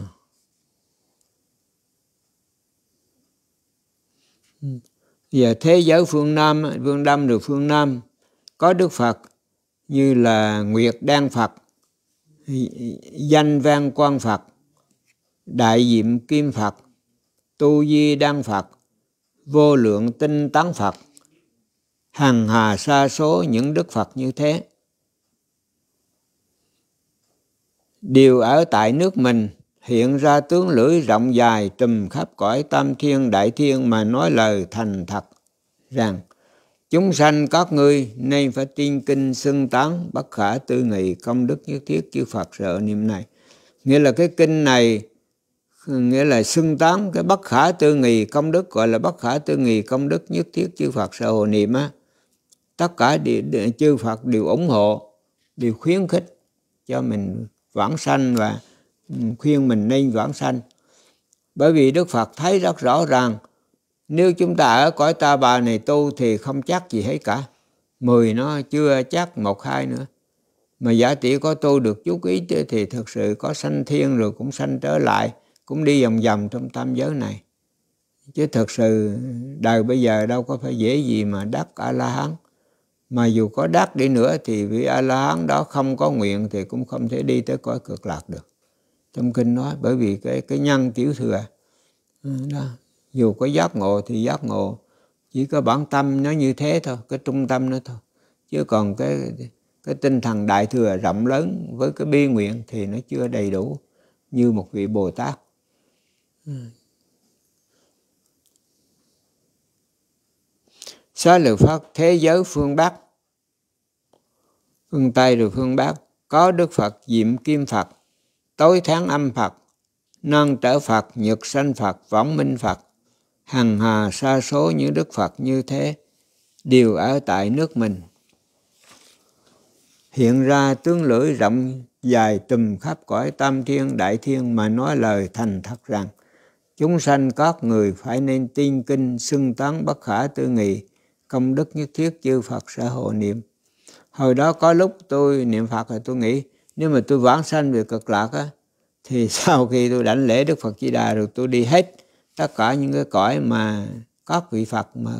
giờ thế giới phương Nam phương Đông rồi phương Nam có Đức Phật như là Nguyệt Đan Phật danh vang quan Phật đại diệm kim Phật tu di đan Phật vô lượng tinh tấn Phật hằng hà sa số những Đức Phật như thế đều ở tại nước mình hiện ra tướng lưỡi rộng dài trùm khắp cõi tam thiên đại thiên mà nói lời thành thật rằng chúng sanh các ngươi nên phải tiên kinh xưng tán bất khả tư nghị công đức nhất thiết chư Phật sợ niệm này nghĩa là cái kinh này nghĩa là xưng tán cái bất khả tư nghị công đức gọi là bất khả tư nghị công đức nhất thiết chư Phật sợ hộ niệm á tất cả địa, chư Phật đều ủng hộ đều khuyến khích cho mình vãng sanh và ừ, khuyên mình nên vãng sanh. Bởi vì Đức Phật thấy rất rõ ràng nếu chúng ta ở cõi ta bà này tu thì không chắc gì hết cả. Mười nó chưa chắc một hai nữa. Mà giả tỷ có tu được chút ý thì thực sự có sanh thiên rồi cũng sanh trở lại, cũng đi vòng vòng trong tam giới này. Chứ thực sự đời bây giờ đâu có phải dễ gì mà đắc A-la-hán mà dù có đắc đi nữa thì vị a la hán đó không có nguyện thì cũng không thể đi tới cõi cực lạc được trong kinh nói bởi vì cái cái nhân tiểu thừa ừ, đó. dù có giác ngộ thì giác ngộ chỉ có bản tâm nó như thế thôi cái trung tâm nó thôi chứ còn cái cái tinh thần đại thừa rộng lớn với cái bi nguyện thì nó chưa đầy đủ như một vị bồ tát ừ. Xá lợi phật thế giới phương Bắc Phương Tây rồi phương Bắc Có Đức Phật Diệm Kim Phật Tối tháng âm Phật Nâng trở Phật, nhật sanh Phật, võng minh Phật Hằng hà xa số những Đức Phật như thế Đều ở tại nước mình Hiện ra tướng lưỡi rộng dài tùm khắp cõi tam thiên đại thiên mà nói lời thành thật rằng chúng sanh các người phải nên tin kinh xưng tán bất khả tư nghị công đức nhất thiết chư Phật sẽ hộ niệm. Hồi đó có lúc tôi niệm Phật rồi tôi nghĩ nếu mà tôi vãng sanh về cực lạc á, thì sau khi tôi đảnh lễ Đức Phật Di Đà rồi tôi đi hết tất cả những cái cõi mà các vị Phật mà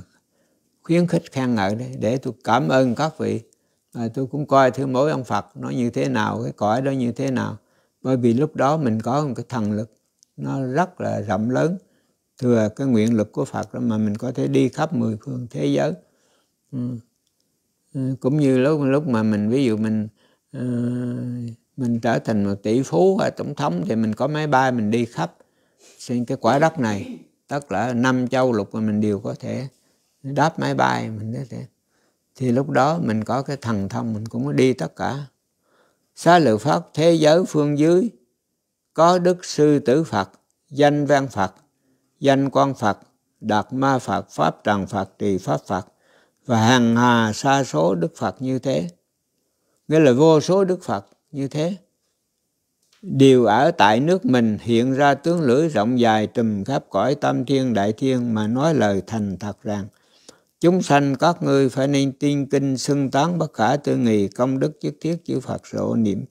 khuyến khích khen ngợi đấy để tôi cảm ơn các vị à, tôi cũng coi thứ mối ông Phật nó như thế nào cái cõi đó như thế nào bởi vì lúc đó mình có một cái thần lực nó rất là rộng lớn thừa cái nguyện lực của Phật đó mà mình có thể đi khắp mười phương thế giới ừ. Ừ, cũng như lúc lúc mà mình ví dụ mình ờ, mình trở thành một tỷ phú hay tổng thống thì mình có máy bay mình đi khắp trên cái quả đất này tất là năm châu lục mà mình đều có thể đáp máy bay mình có thể thì lúc đó mình có cái thần thông mình cũng đi tất cả xá lợi pháp thế giới phương dưới có đức sư tử phật danh văn phật danh quan Phật, đạt ma Phật, pháp trần Phật, trì pháp Phật và hàng hà sa số Đức Phật như thế. Nghĩa là vô số Đức Phật như thế. Đều ở tại nước mình hiện ra tướng lưỡi rộng dài trùm khắp cõi tam thiên đại thiên mà nói lời thành thật rằng Chúng sanh các ngươi phải nên tiên kinh xưng tán bất khả tư nghì công đức chức thiết chư Phật sổ niệm.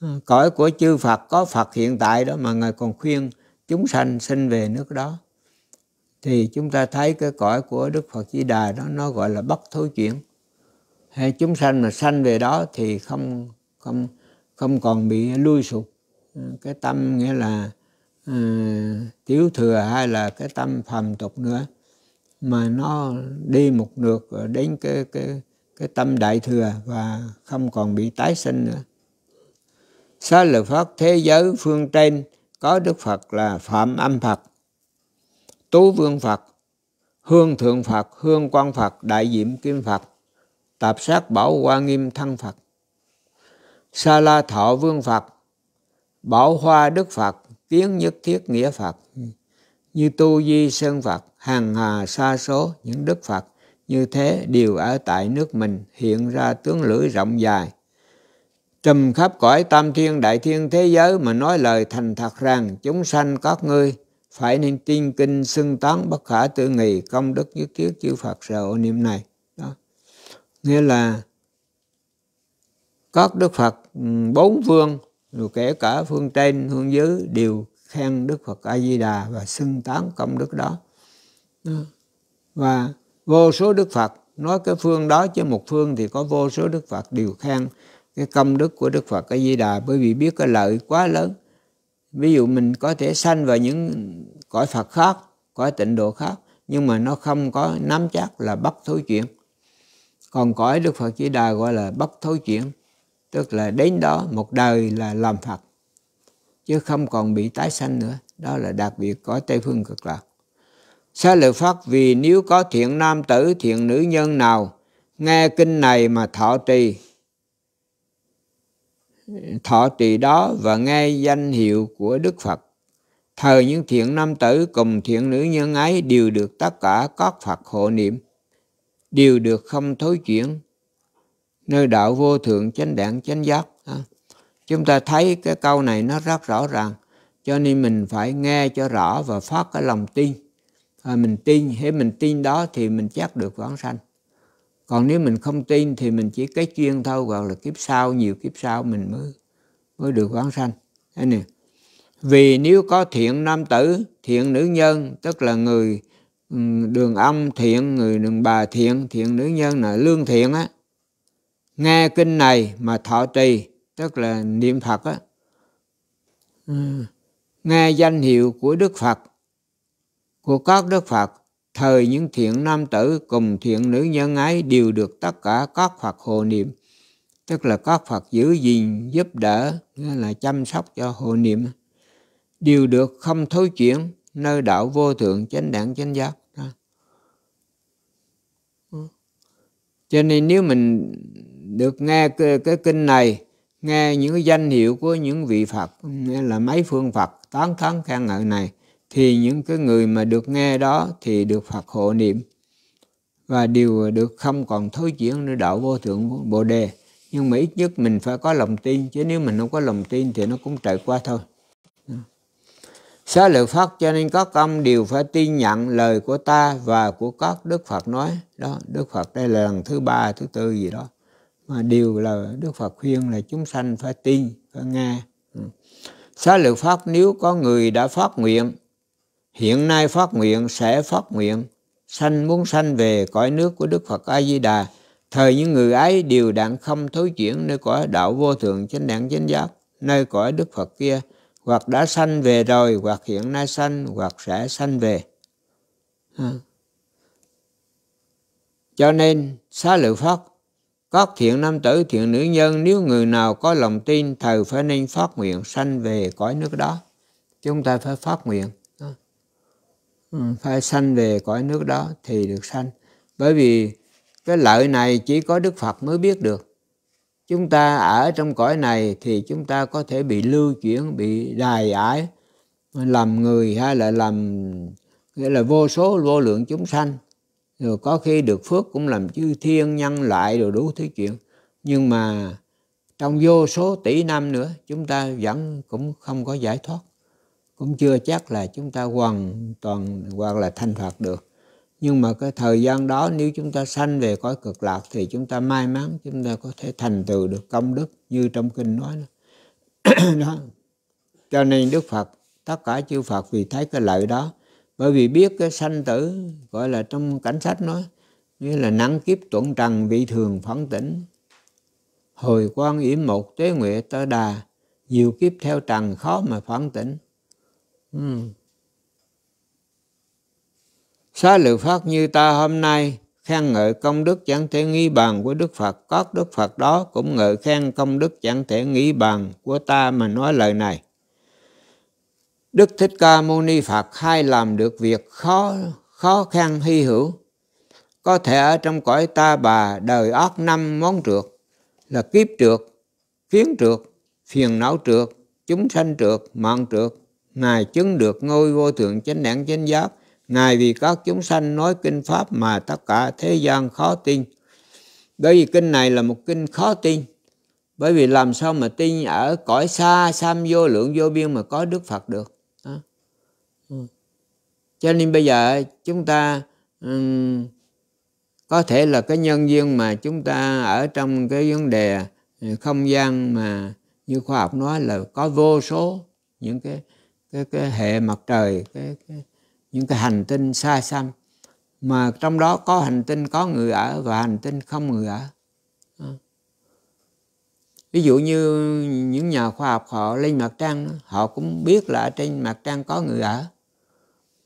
Ờ, cõi của chư Phật có Phật hiện tại đó mà Ngài còn khuyên chúng sanh sinh về nước đó thì chúng ta thấy cái cõi của Đức Phật Di Đà đó nó gọi là bất thối chuyển hay chúng sanh mà sanh về đó thì không không không còn bị lui sụp cái tâm nghĩa là uh, ờ, tiểu thừa hay là cái tâm phàm tục nữa mà nó đi một lượt đến cái cái cái tâm đại thừa và không còn bị tái sinh nữa xá lợi Phật thế giới phương trên có Đức Phật là Phạm Âm Phật, Tú Vương Phật, Hương Thượng Phật, Hương Quang Phật, Đại Diệm Kim Phật, Tạp Sát Bảo Hoa Nghiêm Thân Phật, Sa La Thọ Vương Phật, Bảo Hoa Đức Phật, Kiến Nhất Thiết Nghĩa Phật, như Tu Di Sơn Phật, hàng hà xa số những Đức Phật như thế đều ở tại nước mình hiện ra tướng lưỡi rộng dài trùm khắp cõi tam thiên đại thiên thế giới mà nói lời thành thật rằng chúng sanh các ngươi phải nên tin kinh xưng tán bất khả tư nghì công đức nhất thiết chư Phật sở ô niệm này đó nghĩa là các Đức Phật bốn phương rồi kể cả phương trên phương dưới đều khen Đức Phật A Di Đà và xưng tán công đức đó và vô số Đức Phật nói cái phương đó chứ một phương thì có vô số Đức Phật đều khen cái công đức của Đức Phật cái Di Đà bởi vì biết cái lợi quá lớn ví dụ mình có thể sanh vào những cõi Phật khác cõi tịnh độ khác nhưng mà nó không có nắm chắc là bất thối chuyện còn cõi Đức Phật Di Đà gọi là bất thối chuyện tức là đến đó một đời là làm Phật chứ không còn bị tái sanh nữa đó là đặc biệt có Tây phương cực lạc Xá lợi phật vì nếu có thiện nam tử thiện nữ nhân nào nghe kinh này mà thọ trì thọ trì đó và nghe danh hiệu của Đức Phật. Thờ những thiện nam tử cùng thiện nữ nhân ấy đều được tất cả các Phật hộ niệm, đều được không thối chuyển, nơi đạo vô thượng chánh đẳng chánh giác. Chúng ta thấy cái câu này nó rất rõ ràng, cho nên mình phải nghe cho rõ và phát cái lòng tin. À, mình tin, khi mình tin đó thì mình chắc được vãng sanh còn nếu mình không tin thì mình chỉ cái chuyên thôi hoặc là kiếp sau nhiều kiếp sau mình mới mới được vãng sanh thế nè vì nếu có thiện nam tử thiện nữ nhân tức là người đường âm thiện người đường bà thiện thiện nữ nhân là lương thiện á nghe kinh này mà thọ trì tức là niệm phật á nghe danh hiệu của đức phật của các đức phật thời những thiện nam tử cùng thiện nữ nhân ấy đều được tất cả các Phật hộ niệm. Tức là các Phật giữ gìn, giúp đỡ, nghĩa là chăm sóc cho hộ niệm. Đều được không thối chuyển, nơi đạo vô thượng chánh đẳng chánh giác. Cho nên nếu mình được nghe cái, cái kinh này, nghe những danh hiệu của những vị Phật, nghĩa là mấy phương Phật tán thán khen ngợi này, thì những cái người mà được nghe đó thì được Phật hộ niệm và điều được không còn thối chuyển nữa đạo vô thượng Bồ đề nhưng mà ít nhất mình phải có lòng tin chứ nếu mình không có lòng tin thì nó cũng trải qua thôi Xá lợi Phật cho nên các ông đều phải tin nhận lời của ta và của các Đức Phật nói. Đó, Đức Phật đây là lần thứ ba, thứ tư gì đó. Mà điều là Đức Phật khuyên là chúng sanh phải tin, phải nghe. Xá lợi Pháp nếu có người đã phát nguyện hiện nay phát nguyện sẽ phát nguyện sanh muốn sanh về cõi nước của Đức Phật A Di Đà thời những người ấy đều đang không thối chuyển nơi cõi đạo vô thượng chánh đẳng chánh giác nơi cõi Đức Phật kia hoặc đã sanh về rồi hoặc hiện nay sanh hoặc sẽ sanh về à. cho nên xá lợi Phật các thiện nam tử thiện nữ nhân nếu người nào có lòng tin thời phải nên phát nguyện sanh về cõi nước đó chúng ta phải phát nguyện phải ừ, sanh về cõi nước đó thì được sanh bởi vì cái lợi này chỉ có đức phật mới biết được chúng ta ở trong cõi này thì chúng ta có thể bị lưu chuyển bị đài ải làm người hay là làm nghĩa là vô số vô lượng chúng sanh rồi có khi được phước cũng làm chư thiên nhân lại rồi đủ thứ chuyện nhưng mà trong vô số tỷ năm nữa chúng ta vẫn cũng không có giải thoát cũng chưa chắc là chúng ta hoàn toàn hoặc là thanh phạt được nhưng mà cái thời gian đó nếu chúng ta sanh về cõi cực lạc thì chúng ta may mắn chúng ta có thể thành tựu được công đức như trong kinh nói đó. đó. cho nên đức phật tất cả chư phật vì thấy cái lợi đó bởi vì biết cái sanh tử gọi là trong cảnh sách nói như là nắng kiếp tuẫn trần vị thường phẫn tỉnh hồi quan yểm một tế nguyện tơ đà nhiều kiếp theo trần khó mà phản tỉnh Ừ. Xá lợi Pháp như ta hôm nay khen ngợi công đức chẳng thể nghĩ bằng của Đức Phật, các Đức Phật đó cũng ngợi khen công đức chẳng thể nghĩ bằng của ta mà nói lời này. Đức Thích Ca Mâu Ni Phật hay làm được việc khó khó khăn hy hữu. Có thể ở trong cõi ta bà đời ác năm món trượt là kiếp trượt, kiến trượt, phiền não trượt, chúng sanh trượt, mạng trượt, Ngài chứng được ngôi vô thượng chánh đẳng chánh giác. Ngài vì các chúng sanh nói kinh Pháp mà tất cả thế gian khó tin. Bởi vì kinh này là một kinh khó tin. Bởi vì làm sao mà tin ở cõi xa, xăm vô lượng vô biên mà có Đức Phật được. Đó. Ừ. Cho nên bây giờ chúng ta um, có thể là cái nhân duyên mà chúng ta ở trong cái vấn đề không gian mà như khoa học nói là có vô số những cái cái, cái hệ mặt trời cái, cái, những cái hành tinh xa xăm mà trong đó có hành tinh có người ở và hành tinh không người ở ví dụ như những nhà khoa học họ lên mặt trăng họ cũng biết là trên mặt trăng có người ở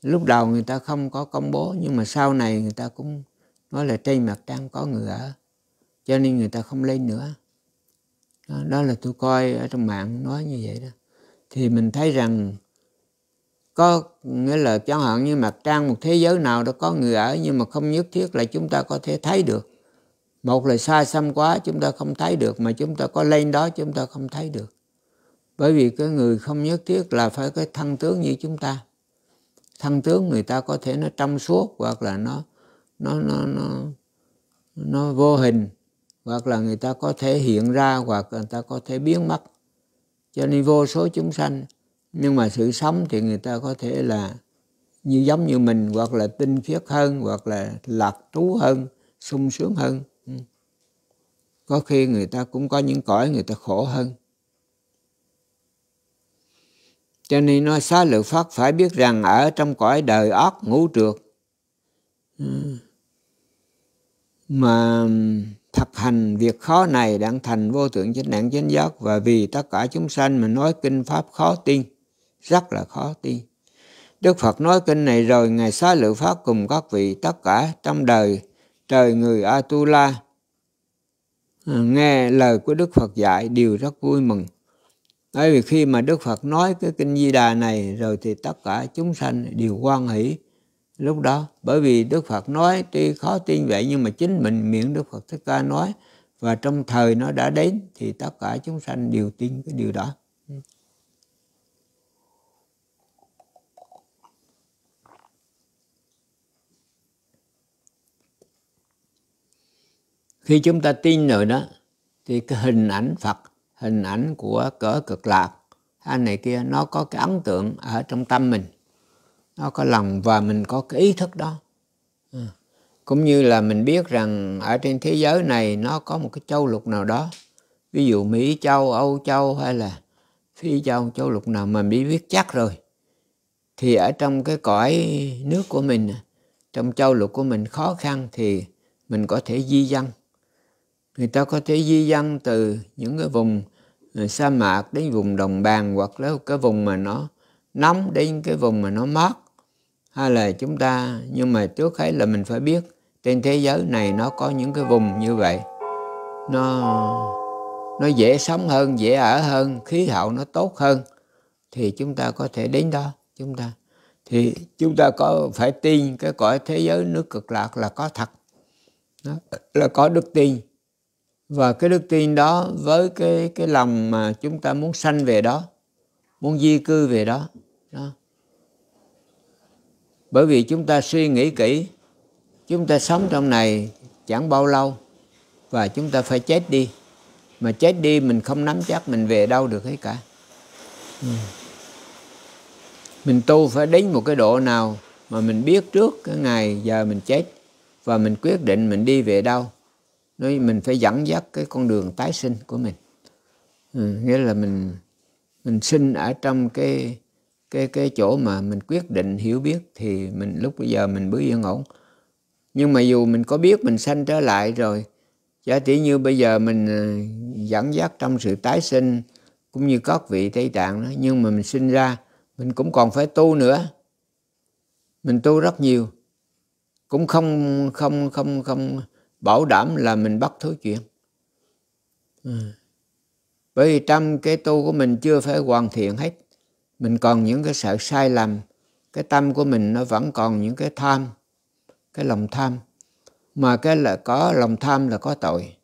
lúc đầu người ta không có công bố nhưng mà sau này người ta cũng nói là trên mặt trăng có người ở cho nên người ta không lên nữa đó, đó là tôi coi ở trong mạng nói như vậy đó thì mình thấy rằng có nghĩa là chẳng hạn như mặt trăng một thế giới nào đó có người ở nhưng mà không nhất thiết là chúng ta có thể thấy được một là xa xăm quá chúng ta không thấy được mà chúng ta có lên đó chúng ta không thấy được bởi vì cái người không nhất thiết là phải cái thân tướng như chúng ta thân tướng người ta có thể nó trong suốt hoặc là nó nó nó nó nó vô hình hoặc là người ta có thể hiện ra hoặc người ta có thể biến mất cho nên vô số chúng sanh nhưng mà sự sống thì người ta có thể là như giống như mình hoặc là tinh khiết hơn hoặc là lạc trú hơn sung sướng hơn ừ. có khi người ta cũng có những cõi người ta khổ hơn cho nên nói xá lợi Phất phải biết rằng ở trong cõi đời óc ngũ trượt ừ, mà thực hành việc khó này đặng thành vô thượng chánh đẳng chánh giác và vì tất cả chúng sanh mà nói kinh pháp khó tin rất là khó tin. Đức Phật nói kinh này rồi Ngài xá lợi Pháp cùng các vị tất cả trong đời trời người Atula nghe lời của Đức Phật dạy đều rất vui mừng. Bởi vì khi mà Đức Phật nói cái kinh Di Đà này rồi thì tất cả chúng sanh đều quan hỷ lúc đó. Bởi vì Đức Phật nói tuy khó tin vậy nhưng mà chính mình miệng Đức Phật Thích Ca nói và trong thời nó đã đến thì tất cả chúng sanh đều tin cái điều đó. khi chúng ta tin rồi đó thì cái hình ảnh phật hình ảnh của cỡ cực lạc anh này kia nó có cái ấn tượng ở trong tâm mình nó có lòng và mình có cái ý thức đó ừ. cũng như là mình biết rằng ở trên thế giới này nó có một cái châu lục nào đó ví dụ mỹ châu âu châu hay là phi châu châu lục nào mà mình biết chắc rồi thì ở trong cái cõi nước của mình trong châu lục của mình khó khăn thì mình có thể di dân người ta có thể di dân từ những cái vùng ờ, sa mạc đến vùng đồng bằng hoặc là cái vùng mà nó nóng đến cái vùng mà nó mát hay là chúng ta nhưng mà trước hết là mình phải biết trên thế giới này nó có những cái vùng như vậy nó nó dễ sống hơn dễ ở hơn khí hậu nó tốt hơn thì chúng ta có thể đến đó chúng ta thì chúng ta có phải tin cái cõi thế giới nước cực lạc là có thật đó, là có đức tin và cái đức tin đó với cái cái lòng mà chúng ta muốn sanh về đó muốn di cư về đó, đó. bởi vì chúng ta suy nghĩ kỹ chúng ta sống trong này chẳng bao lâu và chúng ta phải chết đi mà chết đi mình không nắm chắc mình về đâu được hết cả ừ. mình tu phải đến một cái độ nào mà mình biết trước cái ngày giờ mình chết và mình quyết định mình đi về đâu nói mình phải dẫn dắt cái con đường tái sinh của mình ừ, nghĩa là mình mình sinh ở trong cái cái cái chỗ mà mình quyết định hiểu biết thì mình lúc bây giờ mình bước yên ổn nhưng mà dù mình có biết mình sanh trở lại rồi giả tỷ như bây giờ mình ờ, dẫn dắt trong sự tái sinh cũng như các vị tây tạng đó nhưng mà mình sinh ra mình cũng còn phải tu nữa mình tu rất nhiều cũng không không không không bảo đảm là mình bắt thứ chuyện ừ. bởi vì trong cái tu của mình chưa phải hoàn thiện hết mình còn những cái sợ sai lầm cái tâm của mình nó vẫn còn những cái tham cái lòng tham mà cái là có lòng tham là có tội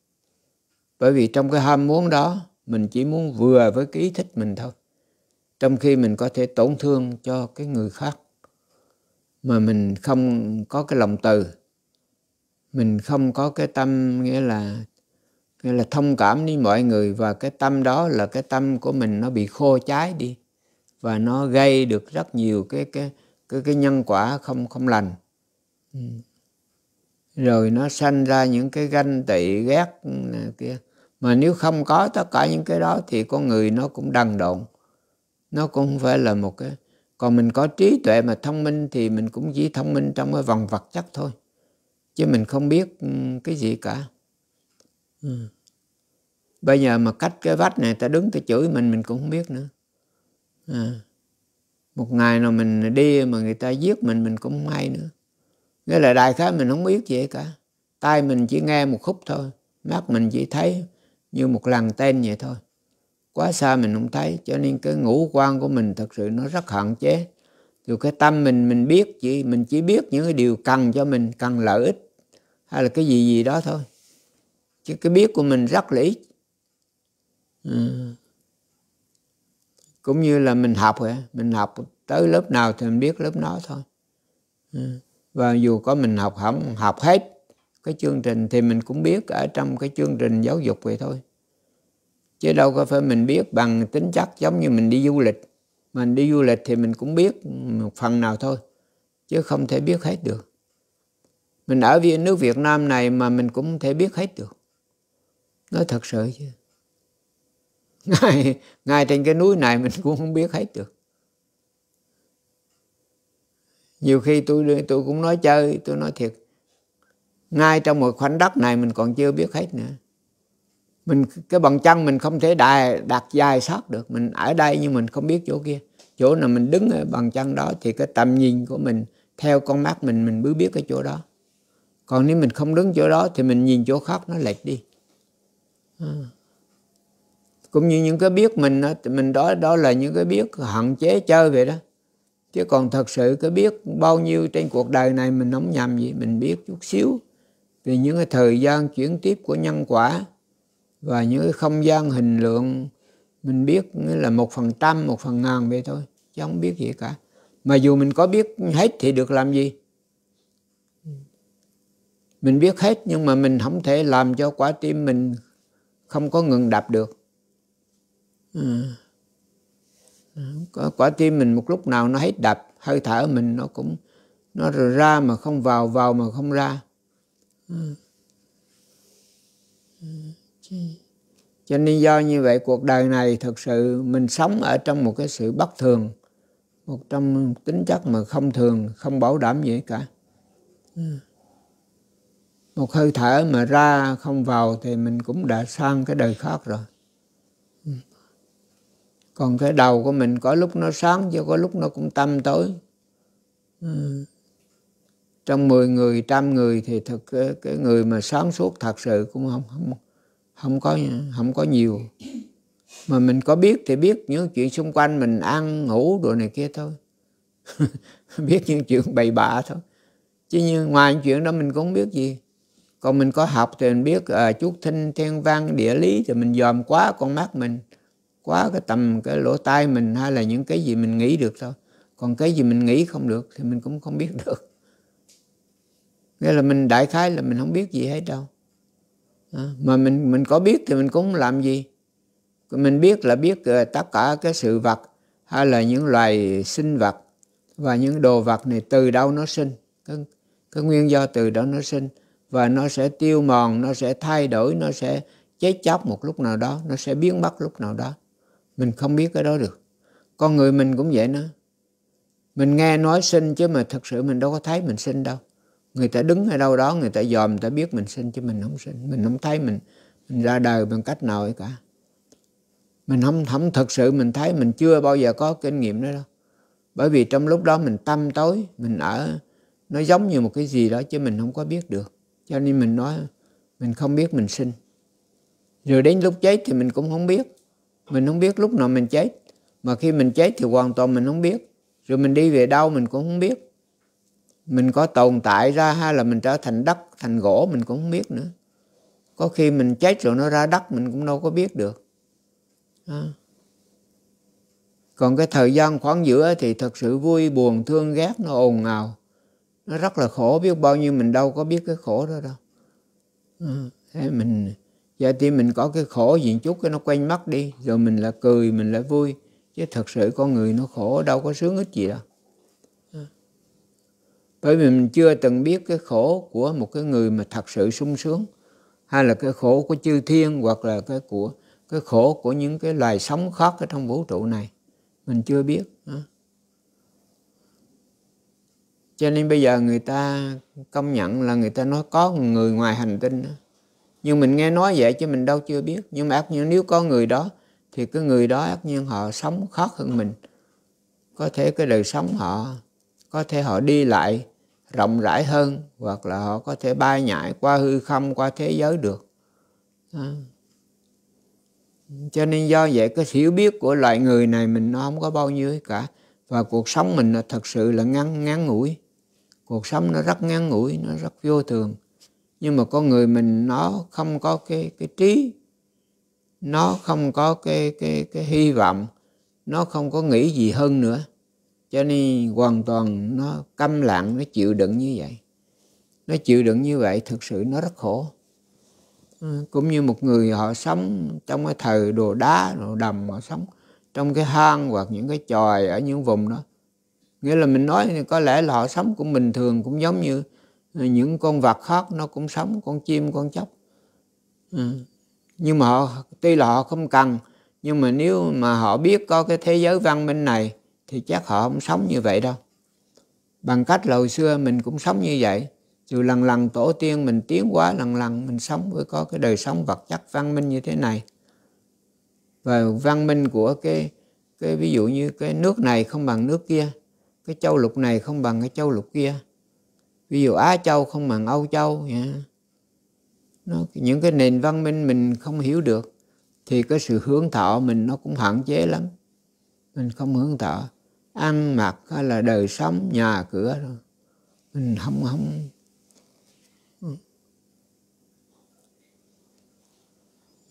bởi vì trong cái ham muốn đó mình chỉ muốn vừa với cái ý thích mình thôi trong khi mình có thể tổn thương cho cái người khác mà mình không có cái lòng từ mình không có cái tâm nghĩa là nghĩa là thông cảm với mọi người và cái tâm đó là cái tâm của mình nó bị khô cháy đi và nó gây được rất nhiều cái cái cái cái nhân quả không không lành ừ. rồi nó sanh ra những cái ganh tị ghét này kia mà nếu không có tất cả những cái đó thì con người nó cũng đần độn nó cũng không phải là một cái còn mình có trí tuệ mà thông minh thì mình cũng chỉ thông minh trong cái vòng vật chất thôi chứ mình không biết ừ, cái gì cả ừ. bây giờ mà cách cái vách này ta đứng ta chửi mình mình cũng không biết nữa à. một ngày nào mình đi mà người ta giết mình mình cũng không hay nữa nghĩa là đại khái mình không biết gì cả tai mình chỉ nghe một khúc thôi mắt mình chỉ thấy như một lần tên vậy thôi quá xa mình không thấy cho nên cái ngũ quan của mình thật sự nó rất hạn chế dù cái tâm mình mình biết chỉ mình chỉ biết những cái điều cần cho mình cần lợi ích hay là cái gì gì đó thôi chứ cái biết của mình rất là ít ừ. cũng như là mình học vậy mình học tới lớp nào thì mình biết lớp đó thôi ừ. và dù có mình học không học hết cái chương trình thì mình cũng biết ở trong cái chương trình giáo dục vậy thôi chứ đâu có phải mình biết bằng tính chất giống như mình đi du lịch mình đi du lịch thì mình cũng biết một phần nào thôi chứ không thể biết hết được mình ở Việt nước Việt Nam này mà mình cũng không thể biết hết được nói thật sự chứ ngay, ngay trên cái núi này mình cũng không biết hết được nhiều khi tôi tôi cũng nói chơi tôi nói thiệt ngay trong một khoảnh đất này mình còn chưa biết hết nữa mình cái bằng chân mình không thể đài, đặt dài sát được mình ở đây nhưng mình không biết chỗ kia chỗ nào mình đứng ở bằng chân đó thì cái tầm nhìn của mình theo con mắt mình mình mới biết cái chỗ đó còn nếu mình không đứng chỗ đó thì mình nhìn chỗ khác nó lệch đi à. cũng như những cái biết mình mình đó đó là những cái biết hạn chế chơi vậy đó chứ còn thật sự cái biết bao nhiêu trên cuộc đời này mình nóng nhầm gì mình biết chút xíu vì những cái thời gian chuyển tiếp của nhân quả và những cái không gian hình lượng mình biết là một phần trăm một phần ngàn vậy thôi chứ không biết gì cả mà dù mình có biết hết thì được làm gì mình biết hết nhưng mà mình không thể làm cho quả tim mình không có ngừng đập được à. à quả, tim mình một lúc nào nó hết đập hơi thở mình nó cũng nó ra mà không vào vào mà không ra à. À, cho nên do như vậy cuộc đời này thực sự mình sống ở trong một cái sự bất thường một trong tính chất mà không thường không bảo đảm gì cả ừ một hơi thở mà ra không vào thì mình cũng đã sang cái đời khác rồi ừ. còn cái đầu của mình có lúc nó sáng chứ có lúc nó cũng tâm tối ừ. trong 10 người trăm người thì thật cái, cái người mà sáng suốt thật sự cũng không không không có không có nhiều mà mình có biết thì biết những chuyện xung quanh mình ăn ngủ đồ này kia thôi biết những chuyện bày bạ thôi chứ như ngoài những chuyện đó mình cũng không biết gì còn mình có học thì mình biết à, chút thinh thiên văn địa lý thì mình dòm quá con mắt mình quá cái tầm cái lỗ tai mình hay là những cái gì mình nghĩ được thôi còn cái gì mình nghĩ không được thì mình cũng không biết được nghĩa là mình đại khái là mình không biết gì hết đâu à, mà mình mình có biết thì mình cũng làm gì mình biết là biết uh, tất cả cái sự vật hay là những loài sinh vật và những đồ vật này từ đâu nó sinh cái, cái nguyên do từ đó nó sinh và nó sẽ tiêu mòn nó sẽ thay đổi nó sẽ chết chóc một lúc nào đó nó sẽ biến mất lúc nào đó mình không biết cái đó được con người mình cũng vậy nữa mình nghe nói sinh chứ mà thật sự mình đâu có thấy mình sinh đâu người ta đứng ở đâu đó người ta dòm người ta biết mình sinh chứ mình không sinh mình không thấy mình mình ra đời bằng cách nào ấy cả mình không không thật sự mình thấy mình chưa bao giờ có kinh nghiệm đó đâu bởi vì trong lúc đó mình tâm tối mình ở nó giống như một cái gì đó chứ mình không có biết được cho nên mình nói mình không biết mình sinh rồi đến lúc chết thì mình cũng không biết mình không biết lúc nào mình chết mà khi mình chết thì hoàn toàn mình không biết rồi mình đi về đâu mình cũng không biết mình có tồn tại ra hay là mình trở thành đất thành gỗ mình cũng không biết nữa có khi mình chết rồi nó ra đất mình cũng đâu có biết được à. còn cái thời gian khoảng giữa thì thật sự vui buồn thương ghét nó ồn ào nó rất là khổ biết bao nhiêu mình đâu có biết cái khổ đó đâu ừ. thế mình giờ thì mình có cái khổ gì chút cái nó quanh mắt đi rồi mình là cười mình là vui chứ thật sự con người nó khổ đâu có sướng ít gì đâu ừ. bởi vì mình chưa từng biết cái khổ của một cái người mà thật sự sung sướng hay là cái khổ của chư thiên hoặc là cái của cái khổ của những cái loài sống khác ở trong vũ trụ này mình chưa biết ừ cho nên bây giờ người ta công nhận là người ta nói có người ngoài hành tinh đó. nhưng mình nghe nói vậy chứ mình đâu chưa biết nhưng mà ác nhân nếu có người đó thì cái người đó ác nhân họ sống khó hơn mình có thể cái đời sống họ có thể họ đi lại rộng rãi hơn hoặc là họ có thể bay nhảy qua hư không qua thế giới được à. cho nên do vậy cái hiểu biết của loại người này mình nó không có bao nhiêu cả và cuộc sống mình là thật sự là ngắn ngắn ngủi cuộc sống nó rất ngắn ngủi nó rất vô thường nhưng mà con người mình nó không có cái cái trí nó không có cái cái cái hy vọng nó không có nghĩ gì hơn nữa cho nên hoàn toàn nó câm lặng nó chịu đựng như vậy nó chịu đựng như vậy thực sự nó rất khổ ừ, cũng như một người họ sống trong cái thời đồ đá đồ đầm họ sống trong cái hang hoặc những cái tròi ở những vùng đó nghĩa là mình nói có lẽ là họ sống cũng bình thường cũng giống như ờ, những con vật khác nó cũng sống con chim con chóc ừ. nhưng mà họ tuy là họ không cần nhưng mà nếu mà họ biết có cái thế giới văn minh này thì chắc họ không sống như vậy đâu bằng cách là hồi xưa mình cũng sống như vậy dù lần lần tổ tiên mình tiến quá lần lần mình sống với có cái đời sống vật chất văn minh như thế này và văn minh của cái cái ví dụ như cái nước này không bằng nước kia cái châu lục này không bằng cái châu lục kia ví dụ á châu không bằng âu châu yeah. nó những cái nền văn minh mình không hiểu được thì cái sự hướng thọ mình nó cũng hạn chế lắm mình không hướng thọ ăn mặc hay là đời sống nhà cửa rồi mình không không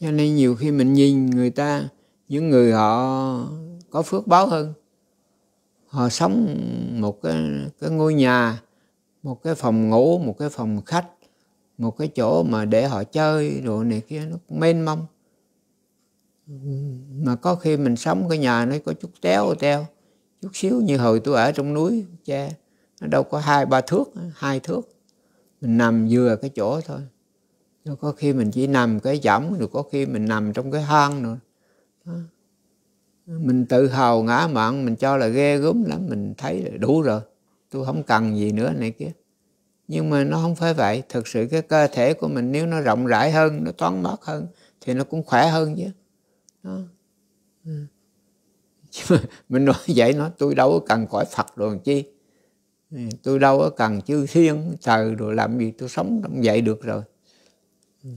cho nên nhiều khi mình nhìn người ta những người họ có phước báo hơn họ sống một cái, cái ngôi nhà một cái phòng ngủ một cái phòng khách một cái chỗ mà để họ chơi rồi này kia nó mênh mông mà có khi mình sống cái nhà nó có chút téo teo chút xíu như hồi tôi ở trong núi che nó đâu có hai ba thước hai thước mình nằm vừa cái chỗ thôi nó có khi mình chỉ nằm cái võng rồi có khi mình nằm trong cái hang rồi mình tự hào ngã mạn mình cho là ghê gớm lắm mình thấy là đủ rồi tôi không cần gì nữa này kia nhưng mà nó không phải vậy thực sự cái cơ thể của mình nếu nó rộng rãi hơn nó thoáng mát hơn thì nó cũng khỏe hơn chứ đó. Ừ. mình nói vậy nó tôi đâu có cần khỏi phật rồi chi ừ, tôi đâu có cần chư thiên trời rồi làm gì tôi sống trong vậy được rồi ừ.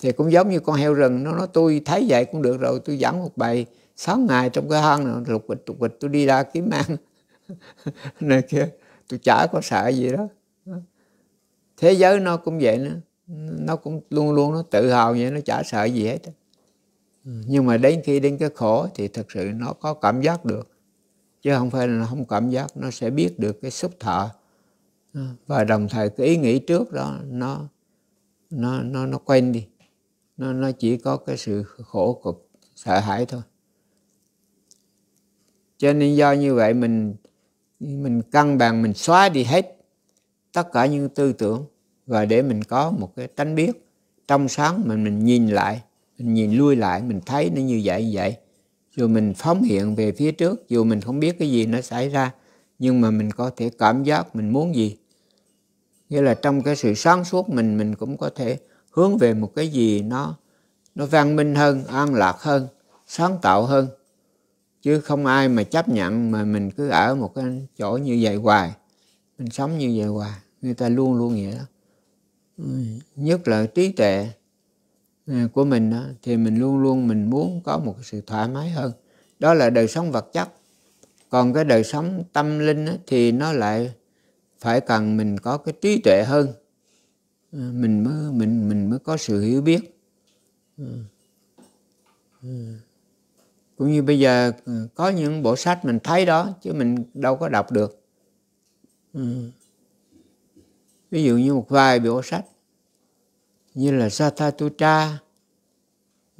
thì cũng giống như con heo rừng nó nói tôi thấy vậy cũng được rồi tôi dẫn một bài sáu ngày trong cái hang này lục quịch lục quịch tôi đi ra kiếm ăn này kia tôi chả có sợ gì đó thế giới nó cũng vậy nữa nó cũng luôn luôn nó tự hào vậy nó chả sợ gì hết nhưng mà đến khi đến cái khổ thì thật sự nó có cảm giác được chứ không phải là nó không cảm giác nó sẽ biết được cái xúc thọ và đồng thời cái ý nghĩ trước đó nó nó nó nó quên đi nó nó chỉ có cái sự khổ cực sợ hãi thôi cho nên do như vậy mình mình cân bằng mình xóa đi hết tất cả những tư tưởng và để mình có một cái tánh biết trong sáng mình mình nhìn lại mình nhìn lui lại mình thấy nó như vậy như vậy rồi mình phóng hiện về phía trước dù mình không biết cái gì nó xảy ra nhưng mà mình có thể cảm giác mình muốn gì nghĩa là trong cái sự sáng suốt mình mình cũng có thể hướng về một cái gì nó nó văn minh hơn an lạc hơn sáng tạo hơn chứ không ai mà chấp nhận mà mình cứ ở một cái chỗ như vậy hoài mình sống như vậy hoài người ta luôn luôn vậy đó nhất là trí tuệ à, của mình đó, thì mình luôn luôn mình muốn có một sự thoải mái hơn đó là đời sống vật chất còn cái đời sống tâm linh đó, thì nó lại phải cần mình có cái trí tuệ hơn à, mình mới mình mình mới có sự hiểu biết ừ. ừ cũng như bây giờ ừ, có những bộ sách mình thấy đó chứ mình đâu có đọc được ừ. ví dụ như một vài bộ sách như là Satatutra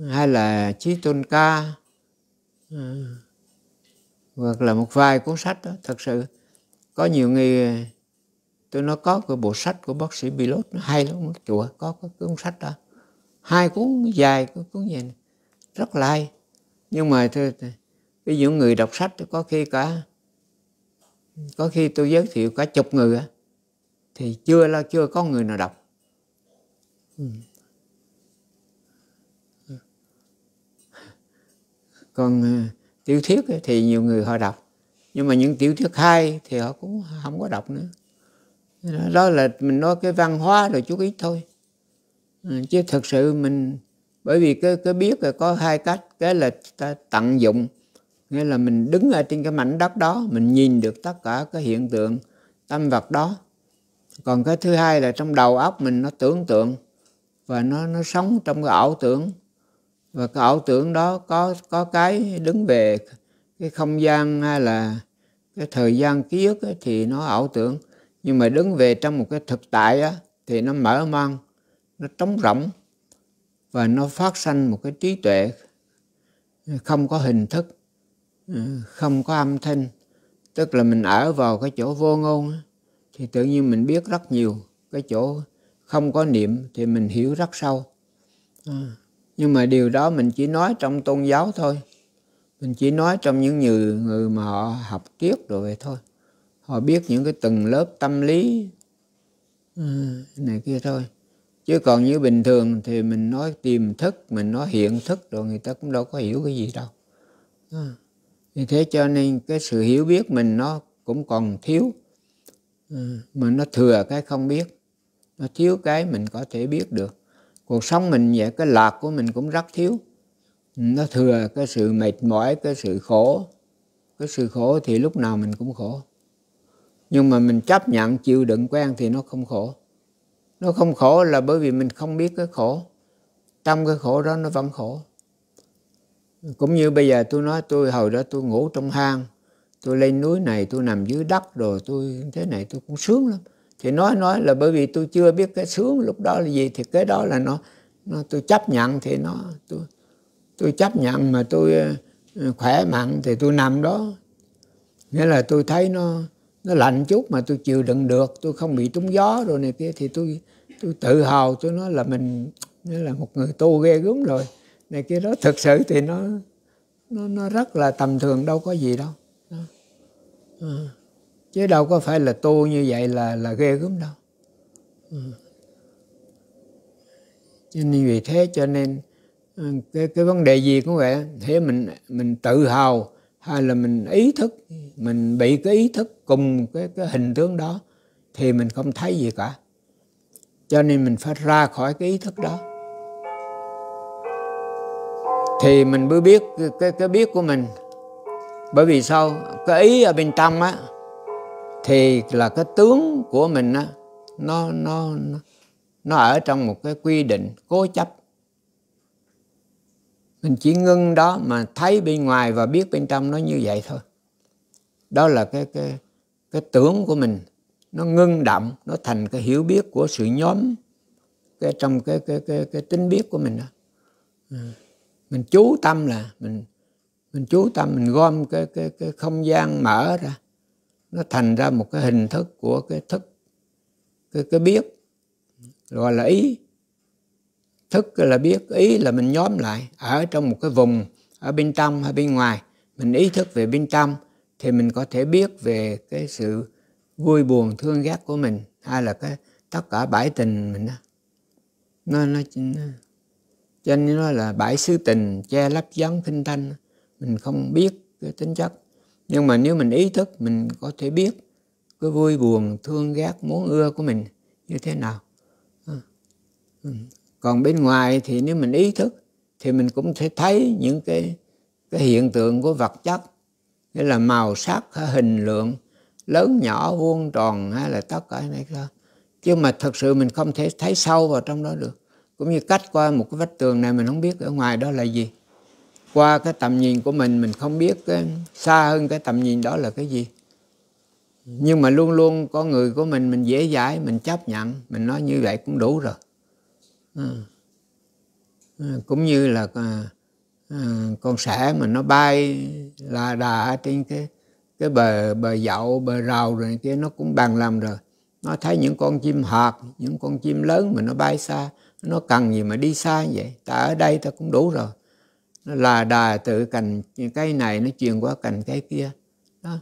hay là Chí Tôn Ca ừ. hoặc là một vài cuốn sách đó thật sự có nhiều người tôi nói có cái bộ sách của bác sĩ Pilot nó hay lắm chùa có cái cuốn sách đó hai cuốn dài cái cuốn gì này. rất là hay nhưng mà thưa, ví dụ người đọc sách có khi cả có khi tôi giới thiệu cả chục người thì chưa là chưa có người nào đọc còn à, tiểu thuyết thì nhiều người họ đọc nhưng mà những tiểu thuyết hay thì họ cũng không có đọc nữa đó là mình nói cái văn hóa rồi chú ý thôi à, chứ thật sự mình bởi vì cái cái biết là có hai cách cái là ta tận dụng nghĩa là mình đứng ở trên cái mảnh đất đó mình nhìn được tất cả cái hiện tượng tâm vật đó còn cái thứ hai là trong đầu óc mình nó tưởng tượng và nó nó sống trong cái ảo tưởng và cái ảo tưởng đó có có cái đứng về cái không gian hay là cái thời gian ký ức ấy, thì nó ảo tưởng nhưng mà đứng về trong một cái thực tại á, thì nó mở mang nó trống rỗng và nó phát sanh một cái trí tuệ không có hình thức ừ, không có âm thanh tức là mình ở vào cái chỗ vô ngôn thì tự nhiên mình biết rất nhiều cái chỗ không có niệm thì mình hiểu rất sâu à, nhưng mà điều đó mình chỉ nói trong tôn giáo thôi mình chỉ nói trong những người, người mà họ học triết rồi vậy thôi họ biết những cái từng lớp tâm lý ừ, này kia thôi chứ còn như bình thường thì mình nói tiềm thức mình nói hiện thức rồi người ta cũng đâu có hiểu cái gì đâu à, vì thế cho nên cái sự hiểu biết mình nó cũng còn thiếu à, mà nó thừa cái không biết nó thiếu cái mình có thể biết được cuộc sống mình vậy cái lạc của mình cũng rất thiếu nó thừa cái sự mệt mỏi cái sự khổ cái sự khổ thì lúc nào mình cũng khổ nhưng mà mình chấp nhận chịu đựng quen thì nó không khổ nó không khổ là bởi vì mình không biết cái khổ trong cái khổ đó nó vẫn khổ cũng như bây giờ tôi nói tôi hồi đó tôi ngủ trong hang tôi lên núi này tôi nằm dưới đất rồi tôi thế này tôi cũng sướng lắm thì nói nói là bởi vì tôi chưa biết cái sướng lúc đó là gì thì cái đó là nó, nó tôi chấp nhận thì nó tôi tôi chấp nhận mà tôi ờ, khỏe mạnh thì tôi nằm đó nghĩa là tôi thấy nó nó lạnh chút mà tôi chịu đựng được tôi không bị trúng gió rồi này kia thì tôi tôi tự hào tôi nói là mình nó là một người tu ghê gớm rồi này kia đó thực sự thì nó nó nó rất là tầm thường đâu có gì đâu À. chứ đâu có phải là tu như vậy là là ghê gớm đâu à. cho nên vì thế cho nên ừ, cái cái vấn đề gì cũng vậy thế mình mình tự hào hay là mình ý thức mình bị cái ý thức cùng cái, cái hình tướng đó thì mình không thấy gì cả cho nên mình phải ra khỏi cái ý thức đó thì mình mới biết cái, cái, cái biết của mình bởi vì sao cái ý ở bên trong á thì là cái tướng của mình á nó nó nó ở trong một cái quy định cố chấp mình chỉ ngưng đó mà thấy bên ngoài và biết bên trong nó như vậy thôi đó là cái cái cái tưởng của mình nó ngưng động nó thành cái hiểu biết của sự nhóm cái trong cái cái cái cái tính biết của mình đó ừ. mình chú tâm là mình mình chú tâm mình gom cái cái cái không gian mở ra nó thành ra một cái hình thức của cái thức cái cái biết gọi là ý thức là biết ý là mình nhóm lại ở trong một cái vùng ở bên trong hay bên ngoài mình ý thức về bên trong thì mình có thể biết về cái sự vui buồn thương ghét của mình hay là cái tất cả bãi tình mình đó nó nó cho nên nó là bãi sứ tình che lấp gián khinh thanh mình không biết cái tính chất nhưng mà nếu mình ý thức mình có thể biết cái vui buồn thương ghét muốn ưa của mình như thế nào à còn bên ngoài thì nếu mình ý thức thì mình cũng sẽ thấy những cái cái hiện tượng của vật chất nghĩa là màu sắc hình lượng lớn nhỏ vuông tròn hay là tất cả này đó chứ mà thật sự mình không thể thấy sâu vào trong đó được cũng như cách qua một cái vách tường này mình không biết ở ngoài đó là gì qua cái tầm nhìn của mình mình không biết cái, xa hơn cái tầm nhìn đó là cái gì nhưng mà luôn luôn có người của mình mình dễ dãi mình chấp nhận mình nói như vậy cũng đủ rồi À, à, cũng như là à, con sẻ mà nó bay là đà trên cái cái bờ bờ dậu bờ rào rồi kia nó cũng bằng làm rồi nó thấy những con chim hạt những con chim lớn mà nó bay xa nó cần gì mà đi xa vậy ta ở đây ta cũng đủ rồi nó là đà tự cành cây này nó truyền qua cành cây kia đó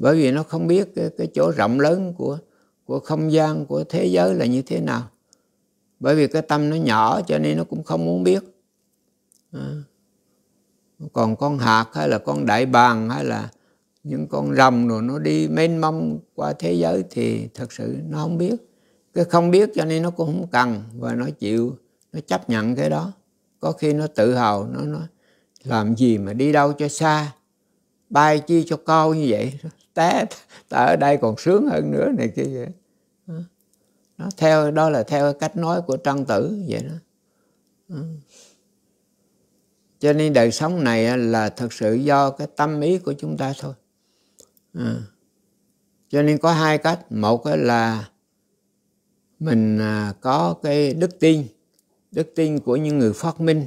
bởi vì nó không biết cái, cái chỗ rộng lớn của của không gian của thế giới là như thế nào bởi vì cái tâm nó nhỏ cho nên nó cũng không muốn biết à. còn con hạt hay là con đại bàng hay là những con rồng rồi nó đi mênh mông qua thế giới thì thật sự nó không biết cái không biết cho nên nó cũng không cần và nó chịu nó chấp nhận cái đó có khi nó tự hào nó nói làm gì mà đi đâu cho xa bay chi cho cao như vậy té ở đây còn sướng hơn nữa này kia vậy à đó, theo đó là theo cách nói của trân tử vậy đó ừ. cho nên đời sống này là thật sự do cái tâm ý của chúng ta thôi à. cho nên có hai cách một là mình à, có cái đức tin đức tin của những người phát minh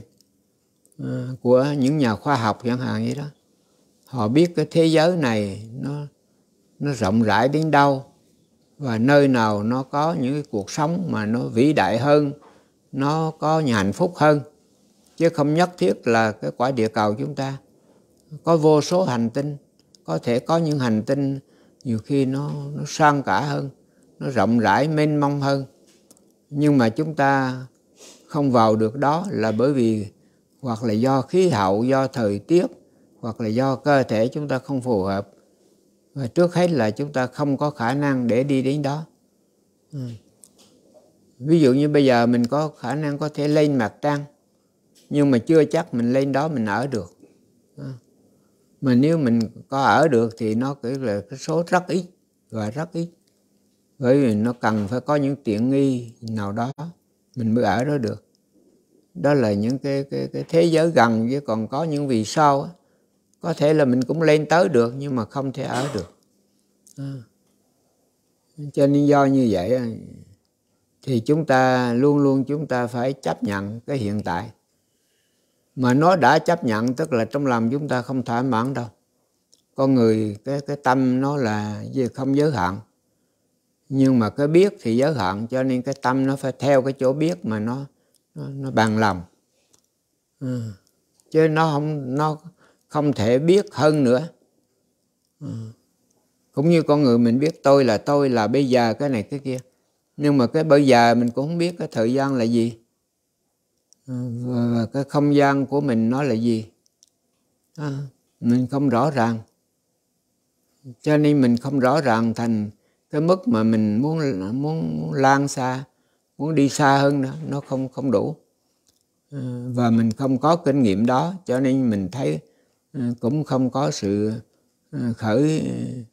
à, của những nhà khoa học chẳng hạn vậy đó họ biết cái thế giới này nó nó rộng rãi đến đâu và nơi nào nó có những cái cuộc sống mà nó vĩ đại hơn nó có nhà hạnh phúc hơn chứ không nhất thiết là cái quả địa cầu chúng ta có vô số hành tinh có thể có những hành tinh nhiều khi nó nó sang cả hơn nó rộng rãi mênh mông hơn nhưng mà chúng ta không vào được đó là bởi vì hoặc là do khí hậu do thời tiết hoặc là do cơ thể chúng ta không phù hợp và trước hết là chúng ta không có khả năng để đi đến đó ừ. ví dụ như bây giờ mình có khả năng có thể lên mặt trăng nhưng mà chưa chắc mình lên đó mình ở được à. mà nếu mình có ở được thì nó kiểu là cái số rất ít và rất ít bởi vì nó cần phải có những tiện nghi nào đó mình mới ở đó được đó là những cái cái, cái thế giới gần chứ còn có những vì sao á có thể là mình cũng lên tới được nhưng mà không thể ở được à. cho nên do như vậy à, thì chúng ta luôn luôn chúng ta phải chấp nhận cái hiện tại mà nó đã chấp nhận tức là trong lòng chúng ta không thỏa mãn đâu con người cái cái tâm nó là không giới hạn nhưng mà cái biết thì giới hạn cho nên cái tâm nó phải theo cái chỗ biết mà nó nó, nó bằng lòng ừ. chứ nó không nó không thể biết hơn nữa cũng như con người mình biết tôi là tôi là bây giờ cái này cái kia nhưng mà cái bây giờ mình cũng không biết cái thời gian là gì và cái không gian của mình nó là gì à, mình không rõ ràng cho nên mình không rõ ràng thành cái mức mà mình muốn muốn, muốn lan xa muốn đi xa hơn nữa nó không không đủ và mình không có kinh nghiệm đó cho nên mình thấy Ờ, cũng không có sự ờ, khởi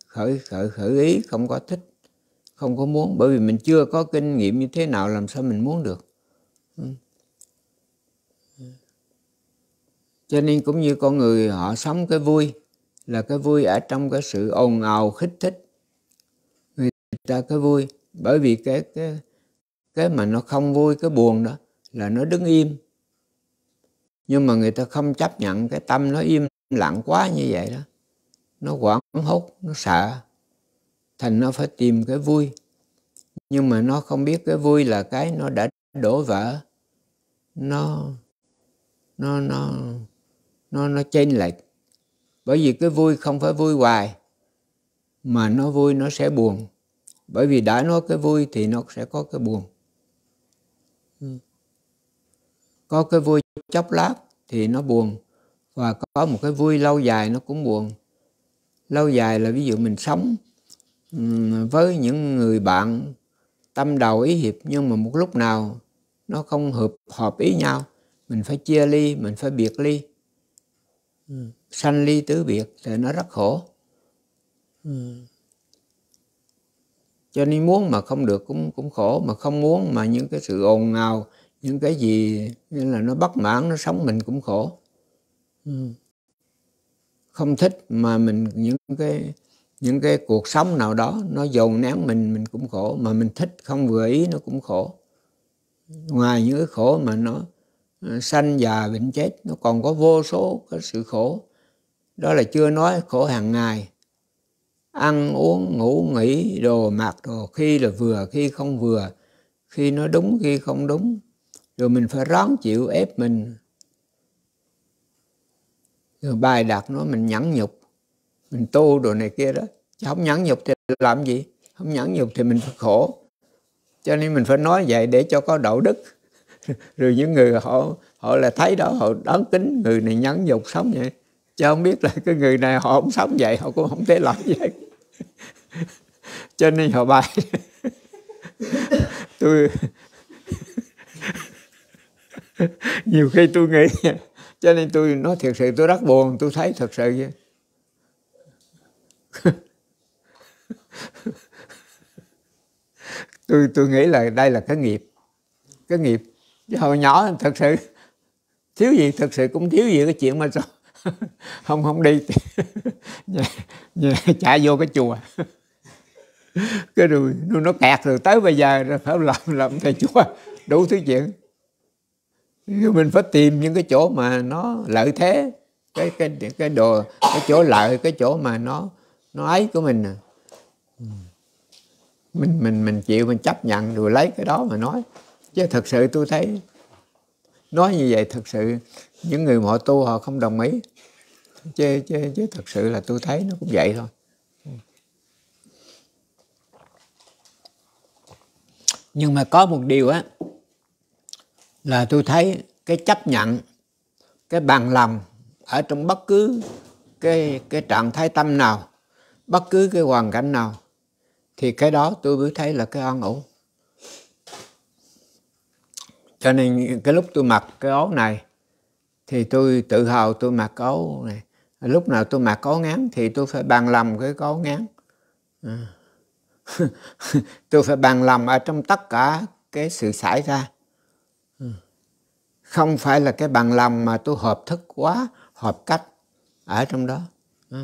khởi khởi khởi ý không có thích không có muốn bởi vì mình chưa có kinh nghiệm như thế nào làm sao mình muốn được ừ. cho nên cũng như con người họ sống cái vui là cái vui ở trong cái sự ồn ào khích thích người ta cái vui bởi vì cái cái cái mà nó không vui cái buồn đó là nó đứng im nhưng mà người ta không chấp nhận cái tâm nó im lặng quá như vậy đó nó quảng hốt nó sợ thành nó phải tìm cái vui nhưng mà nó không biết cái vui là cái nó đã đổ vỡ nó nó nó nó nó chênh lệch bởi vì cái vui không phải vui hoài mà nó vui nó sẽ buồn bởi vì đã nói cái vui thì nó sẽ có cái buồn có cái vui chốc lát thì nó buồn và có một cái vui lâu dài nó cũng buồn lâu dài là ví dụ mình sống với những người bạn tâm đầu ý hiệp nhưng mà một lúc nào nó không hợp hợp ý nhau mình phải chia ly mình phải biệt ly sanh ly tứ biệt thì nó rất khổ cho nên muốn mà không được cũng cũng khổ mà không muốn mà những cái sự ồn ào những cái gì nên là nó bất mãn nó sống mình cũng khổ Ừ. không thích mà mình những cái những cái cuộc sống nào đó nó dồn nén mình mình cũng khổ mà mình thích không vừa ý nó cũng khổ ngoài những cái khổ mà nó ờ, sanh già bệnh chết nó còn có vô số cái sự khổ đó là chưa nói khổ hàng ngày ăn uống ngủ nghỉ đồ mặc đồ khi là vừa khi không vừa khi nó đúng khi không đúng rồi mình phải rón chịu ép mình rồi bài đặt nó mình nhẫn nhục mình tu đồ này kia đó chứ không nhẫn nhục thì làm gì không nhẫn nhục thì mình phải khổ cho nên mình phải nói vậy để cho có đạo đức rồi những người họ họ là thấy đó họ đón kính người này nhẫn nhục sống vậy chứ không biết là cái người này họ không sống vậy họ cũng không thể làm vậy cho nên họ bài tôi nhiều khi tôi nghĩ cho nên tôi nói thật sự tôi rất buồn tôi thấy thật sự vậy tôi tôi nghĩ là đây là cái nghiệp cái nghiệp chứ hồi nhỏ thật sự thiếu gì thật sự cũng thiếu gì cái chuyện mà sao không không đi nhà, nhà, chạy vô cái chùa cái rồi nó kẹt rồi tới bây giờ phải làm làm thầy chùa đủ thứ chuyện mình phải tìm những cái chỗ mà nó lợi thế cái cái cái đồ cái chỗ lợi cái chỗ mà nó nó ấy của mình ừ. mình mình mình chịu mình chấp nhận rồi lấy cái đó mà nói chứ thật sự tôi thấy nói như vậy thật sự những người họ tu họ không đồng ý chứ, chứ, chứ thật sự là tôi thấy nó cũng vậy thôi nhưng mà có một điều á là tôi thấy cái chấp nhận cái bằng lòng ở trong bất cứ cái cái trạng thái tâm nào bất cứ cái hoàn cảnh nào thì cái đó tôi mới thấy là cái an ổn cho nên cái lúc tôi mặc cái áo này thì tôi tự hào tôi mặc áo này lúc nào tôi mặc áo ngắn thì tôi phải bằng lòng cái áo ngắn à. tôi phải bằng lòng ở trong tất cả cái sự xảy ra không phải là cái bằng lòng mà tôi hợp thức quá hợp cách ở trong đó à.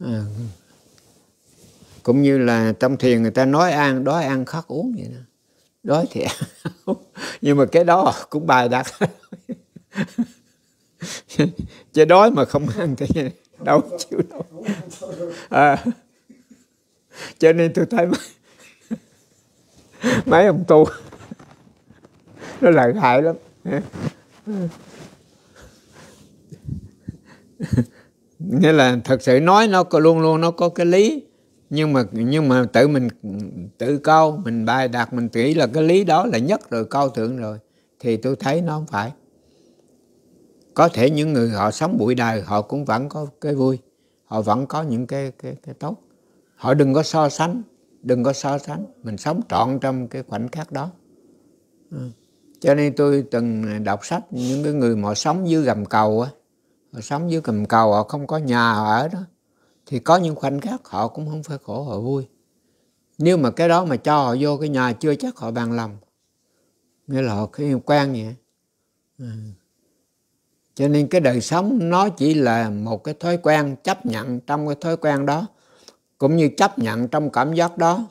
À. cũng như là trong thiền người ta nói ăn đói ăn khát uống vậy đó đói thì nhưng mà cái đó cũng bài đặt chứ đói mà không ăn thì đâu chịu đâu à. cho nên tôi thấy mấy, mấy ông tu nó lợi hại lắm nghĩa là thật sự nói nó có luôn luôn nó có cái lý nhưng mà nhưng mà tự mình tự câu mình bài đạt mình nghĩ là cái lý đó là nhất rồi cao thượng rồi thì tôi thấy nó không phải có thể những người họ sống bụi đời họ cũng vẫn có cái vui họ vẫn có những cái cái, cái tốt họ đừng có so sánh đừng có so sánh mình sống trọn trong cái khoảnh khắc đó ừ cho nên tôi từng đọc sách những cái người mà sống dưới gầm cầu á họ sống dưới gầm cầu họ không có nhà họ ở đó thì có những khoảnh khắc họ cũng không phải khổ họ vui nếu mà cái đó mà cho họ vô cái nhà chưa chắc họ bằng lòng nghĩa là họ khi quen vậy ừ. cho nên cái đời sống nó chỉ là một cái thói quen chấp nhận trong cái thói quen đó cũng như chấp nhận trong cảm giác đó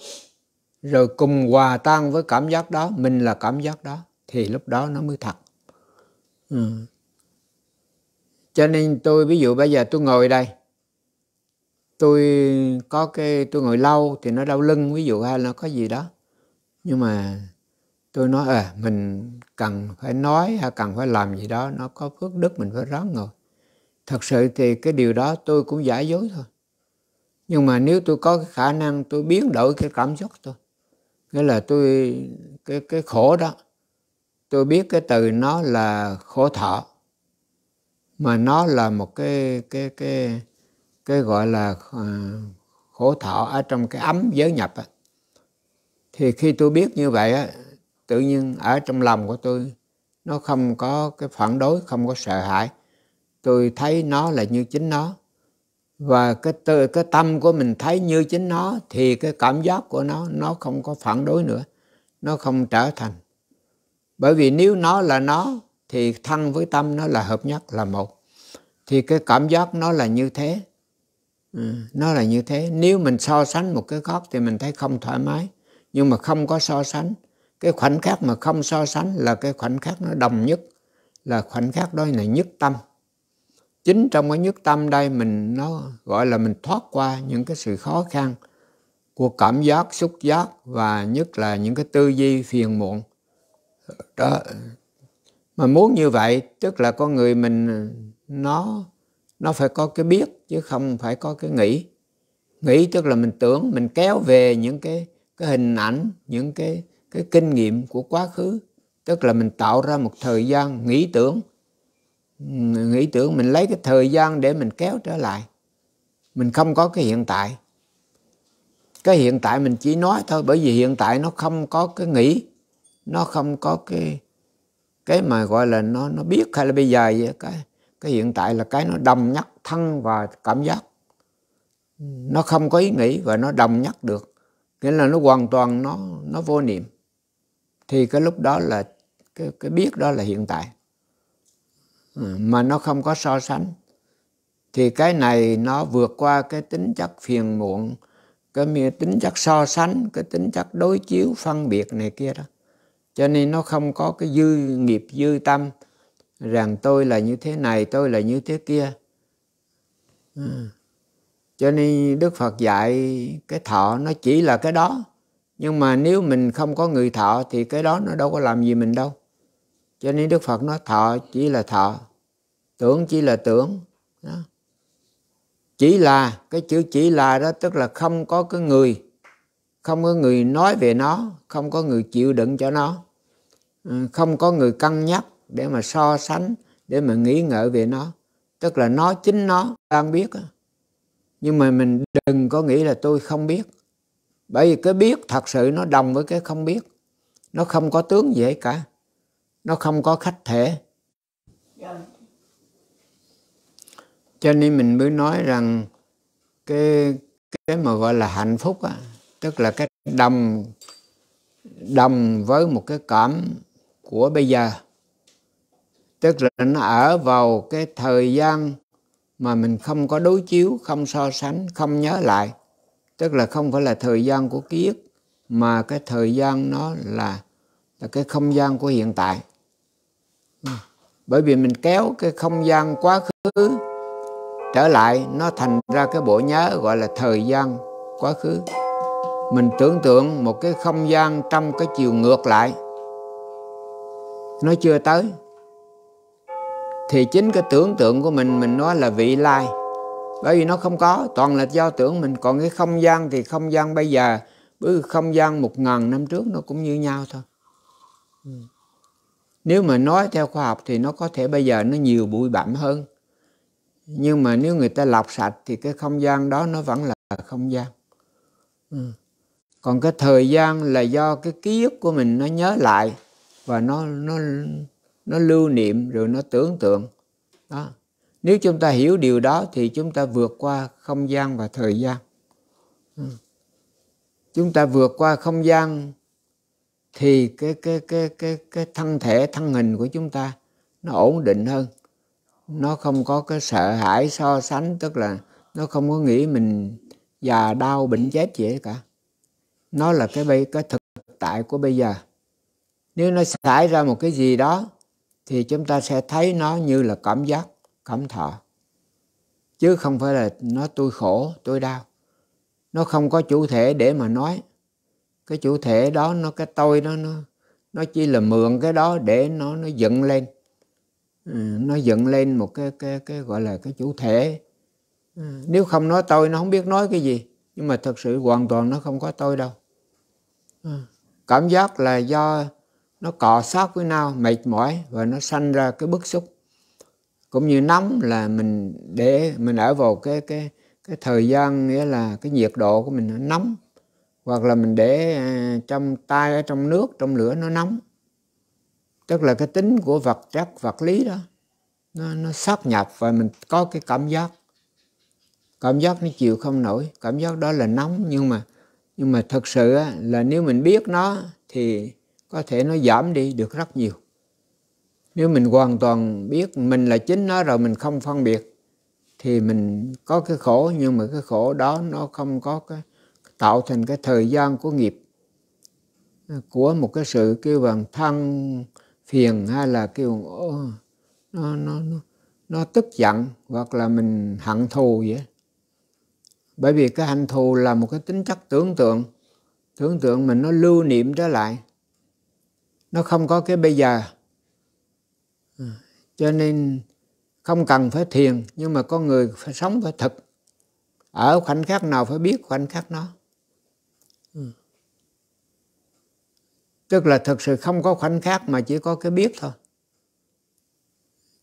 rồi cùng hòa tan với cảm giác đó mình là cảm giác đó thì lúc đó nó mới thật ừ. cho nên tôi ví dụ bây giờ tôi ngồi đây tôi có cái tôi ngồi lâu thì nó đau lưng ví dụ hay nó có gì đó nhưng mà tôi nói à mình cần phải nói hay cần phải làm gì đó nó có phước đức mình phải ráng ngồi thật sự thì cái điều đó tôi cũng giả dối thôi nhưng mà nếu tôi có cái khả năng tôi biến đổi cái cảm xúc tôi nghĩa là tôi cái cái khổ đó tôi biết cái từ nó là khổ thọ mà nó là một cái cái cái cái gọi là à, khổ thọ ở trong cái ấm giới nhập á. thì khi tôi biết như vậy á, tự nhiên ở trong lòng của tôi nó không có cái phản đối không có sợ hãi tôi thấy nó là như chính nó và cái tư, cái tâm của mình thấy như chính nó thì cái cảm giác của nó nó không có phản đối nữa nó không trở thành bởi vì nếu nó là nó thì thân với tâm nó là hợp nhất là một thì cái cảm giác nó là như thế ừ, nó là như thế nếu mình so sánh một cái góc thì mình thấy không thoải mái nhưng mà không có so sánh cái khoảnh khắc mà không so sánh là cái khoảnh khắc nó đồng nhất là khoảnh khắc đó là nhất tâm chính trong cái nhất tâm đây mình nó gọi là mình thoát qua những cái sự khó khăn của cảm giác xúc giác và nhất là những cái tư duy phiền muộn đó mà muốn như vậy tức là con người mình nó nó phải có cái biết chứ không phải có cái nghĩ nghĩ tức là mình tưởng mình kéo về những cái cái hình ảnh những cái cái kinh nghiệm của quá khứ tức là mình tạo ra một thời gian nghĩ tưởng nghĩ tưởng mình lấy cái thời gian để mình kéo trở lại mình không có cái hiện tại cái hiện tại mình chỉ nói thôi bởi vì hiện tại nó không có cái nghĩ nó không có cái cái mà gọi là nó nó biết hay là bây giờ vậy cái cái hiện tại là cái nó đồng nhất thân và cảm giác nó không có ý nghĩ và nó đồng nhất được nghĩa là nó hoàn toàn nó nó vô niệm thì cái lúc đó là cái, cái biết đó là hiện tại mà nó không có so sánh thì cái này nó vượt qua cái tính chất phiền muộn cái tính chất so sánh cái tính chất đối chiếu phân biệt này kia đó cho nên nó không có cái dư nghiệp dư tâm rằng tôi là như thế này tôi là như thế kia ừ. cho nên đức phật dạy cái thọ nó chỉ là cái đó nhưng mà nếu mình không có người thọ thì cái đó nó đâu có làm gì mình đâu cho nên đức phật nói thọ chỉ là thọ tưởng chỉ là tưởng đó. chỉ là cái chữ chỉ là đó tức là không có cái người không có người nói về nó không có người chịu đựng cho nó Ừ, không có người cân nhắc để mà so sánh để mà nghĩ ngợi về nó tức là nó chính nó đang biết nhưng mà mình đừng có nghĩ là tôi không biết bởi vì cái biết thật sự nó đồng với cái không biết nó không có tướng gì cả nó không có khách thể cho nên mình mới nói rằng cái cái mà gọi là hạnh phúc á, tức là cái đồng đồng với một cái cảm của bây giờ tức là nó ở vào cái thời gian mà mình không có đối chiếu không so sánh không nhớ lại tức là không phải là thời gian của ký ức mà cái thời gian nó là là cái không gian của hiện tại bởi vì mình kéo cái không gian quá khứ trở lại nó thành ra cái bộ nhớ gọi là thời gian quá khứ mình tưởng tượng một cái không gian trong cái chiều ngược lại nó chưa tới thì chính cái tưởng tượng của mình mình nói là vị lai bởi vì nó không có toàn là do tưởng mình còn cái không gian thì không gian bây giờ với không gian một ngàn năm trước nó cũng như nhau thôi nếu mà nói theo khoa học thì nó có thể bây giờ nó nhiều bụi bặm hơn nhưng mà nếu người ta lọc sạch thì cái không gian đó nó vẫn là không gian ừ. còn cái thời gian là do cái ký ức của mình nó nhớ lại và nó nó nó lưu niệm rồi nó tưởng tượng đó nếu chúng ta hiểu điều đó thì chúng ta vượt qua không gian và thời gian ừ. chúng ta vượt qua không gian thì cái cái cái cái cái thân thể thân hình của chúng ta nó ổn định hơn nó không có cái sợ hãi so sánh tức là nó không có nghĩ mình già đau bệnh chết gì cả nó là cái bây cái thực tại của bây giờ nếu nó xảy ra một cái gì đó thì chúng ta sẽ thấy nó như là cảm giác cảm thọ chứ không phải là nó tôi khổ tôi đau nó không có chủ thể để mà nói cái chủ thể đó nó cái tôi đó nó nó chỉ là mượn cái đó để nó nó dựng lên ừ, nó dựng lên một cái cái cái gọi là cái chủ thể ừ, nếu không nói tôi nó không biết nói cái gì nhưng mà thật sự hoàn toàn nó không có tôi đâu ừ, cảm giác là do nó cọ sát với nhau mệt mỏi và nó sanh ra cái bức xúc cũng như nóng là mình để mình ở vào cái cái cái thời gian nghĩa là cái nhiệt độ của mình nó nóng hoặc là mình để à, trong tay ở trong nước trong lửa nó nóng tức là cái tính của vật chất vật lý đó nó nó sát nhập và mình có cái cảm giác cảm giác nó chịu không nổi cảm giác đó là nóng nhưng mà nhưng mà thật sự là nếu mình biết nó thì có thể nó giảm đi được rất nhiều nếu mình hoàn toàn biết mình là chính nó rồi mình không phân biệt thì mình có cái khổ nhưng mà cái khổ đó nó không có cái tạo thành cái thời gian của nghiệp à, của một cái sự kêu bằng thân phiền hay là kêu nó, nó nó nó tức giận hoặc là mình hận thù vậy bởi vì cái hận thù là một cái tính chất tưởng tượng tưởng tượng mình nó lưu niệm trở lại nó không có cái bây giờ ừ. cho nên không cần phải thiền nhưng mà con người phải sống phải thực ở khoảnh khắc nào phải biết khoảnh khắc nó ừ. tức là thực sự không có khoảnh khắc mà chỉ có cái biết thôi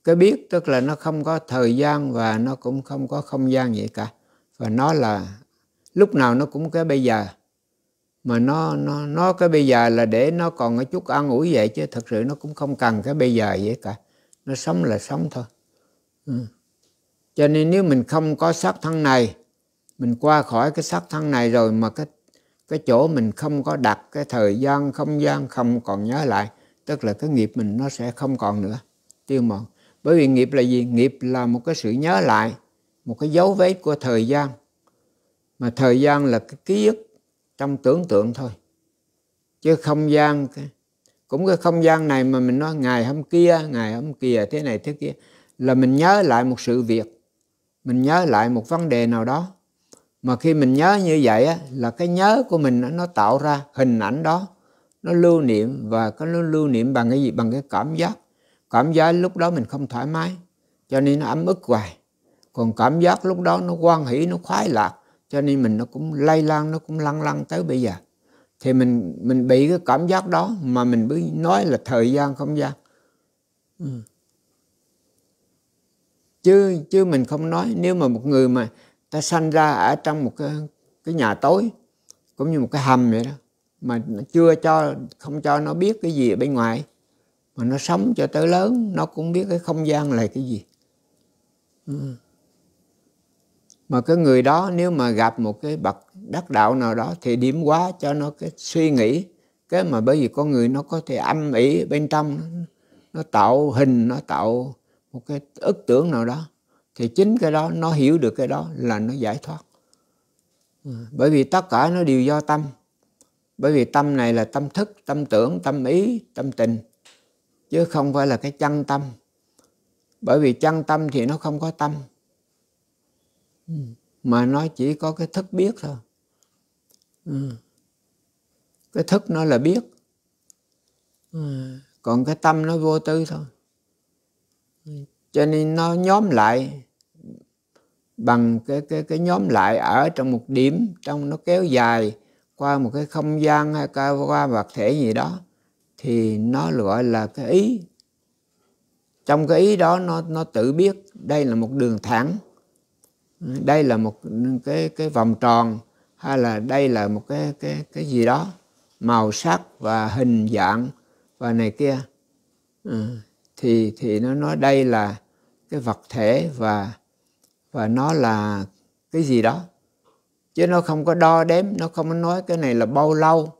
cái biết tức là nó không có thời gian và nó cũng không có không gian vậy cả và nó là lúc nào nó cũng cái bây giờ mà nó nó nó cái bây giờ là để nó còn cái chút ăn ủi vậy chứ thật sự nó cũng không cần cái bây giờ vậy cả nó sống là sống thôi ừ. cho nên nếu mình không có xác thân này mình qua khỏi cái xác thân này rồi mà cái cái chỗ mình không có đặt cái thời gian không gian không còn nhớ lại tức là cái nghiệp mình nó sẽ không còn nữa tiêu mòn bởi vì nghiệp là gì nghiệp là một cái sự nhớ lại một cái dấu vết của thời gian mà thời gian là cái ký ức trong tưởng tượng thôi chứ không gian cũng cái không gian này mà mình nói ngày hôm kia ngày hôm kia thế này thế kia là mình nhớ lại một sự việc mình nhớ lại một vấn đề nào đó mà khi mình nhớ như vậy á, là cái nhớ của mình nó, nó tạo ra hình ảnh đó nó lưu niệm và có nó lưu niệm bằng cái gì bằng cái cảm giác cảm giác lúc đó mình không thoải mái cho nên nó ấm ức hoài còn cảm giác lúc đó nó quan hỷ nó khoái lạc cho nên mình nó cũng lây lan nó cũng lăn lăn tới bây giờ thì mình mình bị cái cảm giác đó mà mình mới nói là thời gian không gian ừ. chứ chứ mình không nói nếu mà một người mà ta sanh ra ở trong một cái, cái nhà tối cũng như một cái hầm vậy đó mà chưa cho không cho nó biết cái gì ở bên ngoài mà nó sống cho tới lớn nó cũng biết cái không gian là cái gì ừ mà cái người đó nếu mà gặp một cái bậc đắc đạo nào đó thì điểm quá cho nó cái suy nghĩ cái mà bởi vì con người nó có thể âm ỉ bên trong nó tạo hình nó tạo một cái ức tưởng nào đó thì chính cái đó nó hiểu được cái đó là nó giải thoát bởi vì tất cả nó đều do tâm bởi vì tâm này là tâm thức tâm tưởng tâm ý tâm tình chứ không phải là cái chân tâm bởi vì chân tâm thì nó không có tâm Ừ. mà nó chỉ có cái thức biết thôi ừ. cái thức nó là biết ừ. còn cái tâm nó vô tư thôi cho nên nó nhóm lại bằng cái cái cái nhóm lại ở trong một điểm trong nó kéo dài qua một cái không gian hay qua vật thể gì đó thì nó gọi là cái ý trong cái ý đó nó nó tự biết đây là một đường thẳng đây là một cái cái vòng tròn hay là đây là một cái cái cái gì đó màu sắc và hình dạng và này kia ừ. thì thì nó nói đây là cái vật thể và và nó là cái gì đó chứ nó không có đo đếm nó không có nói cái này là bao lâu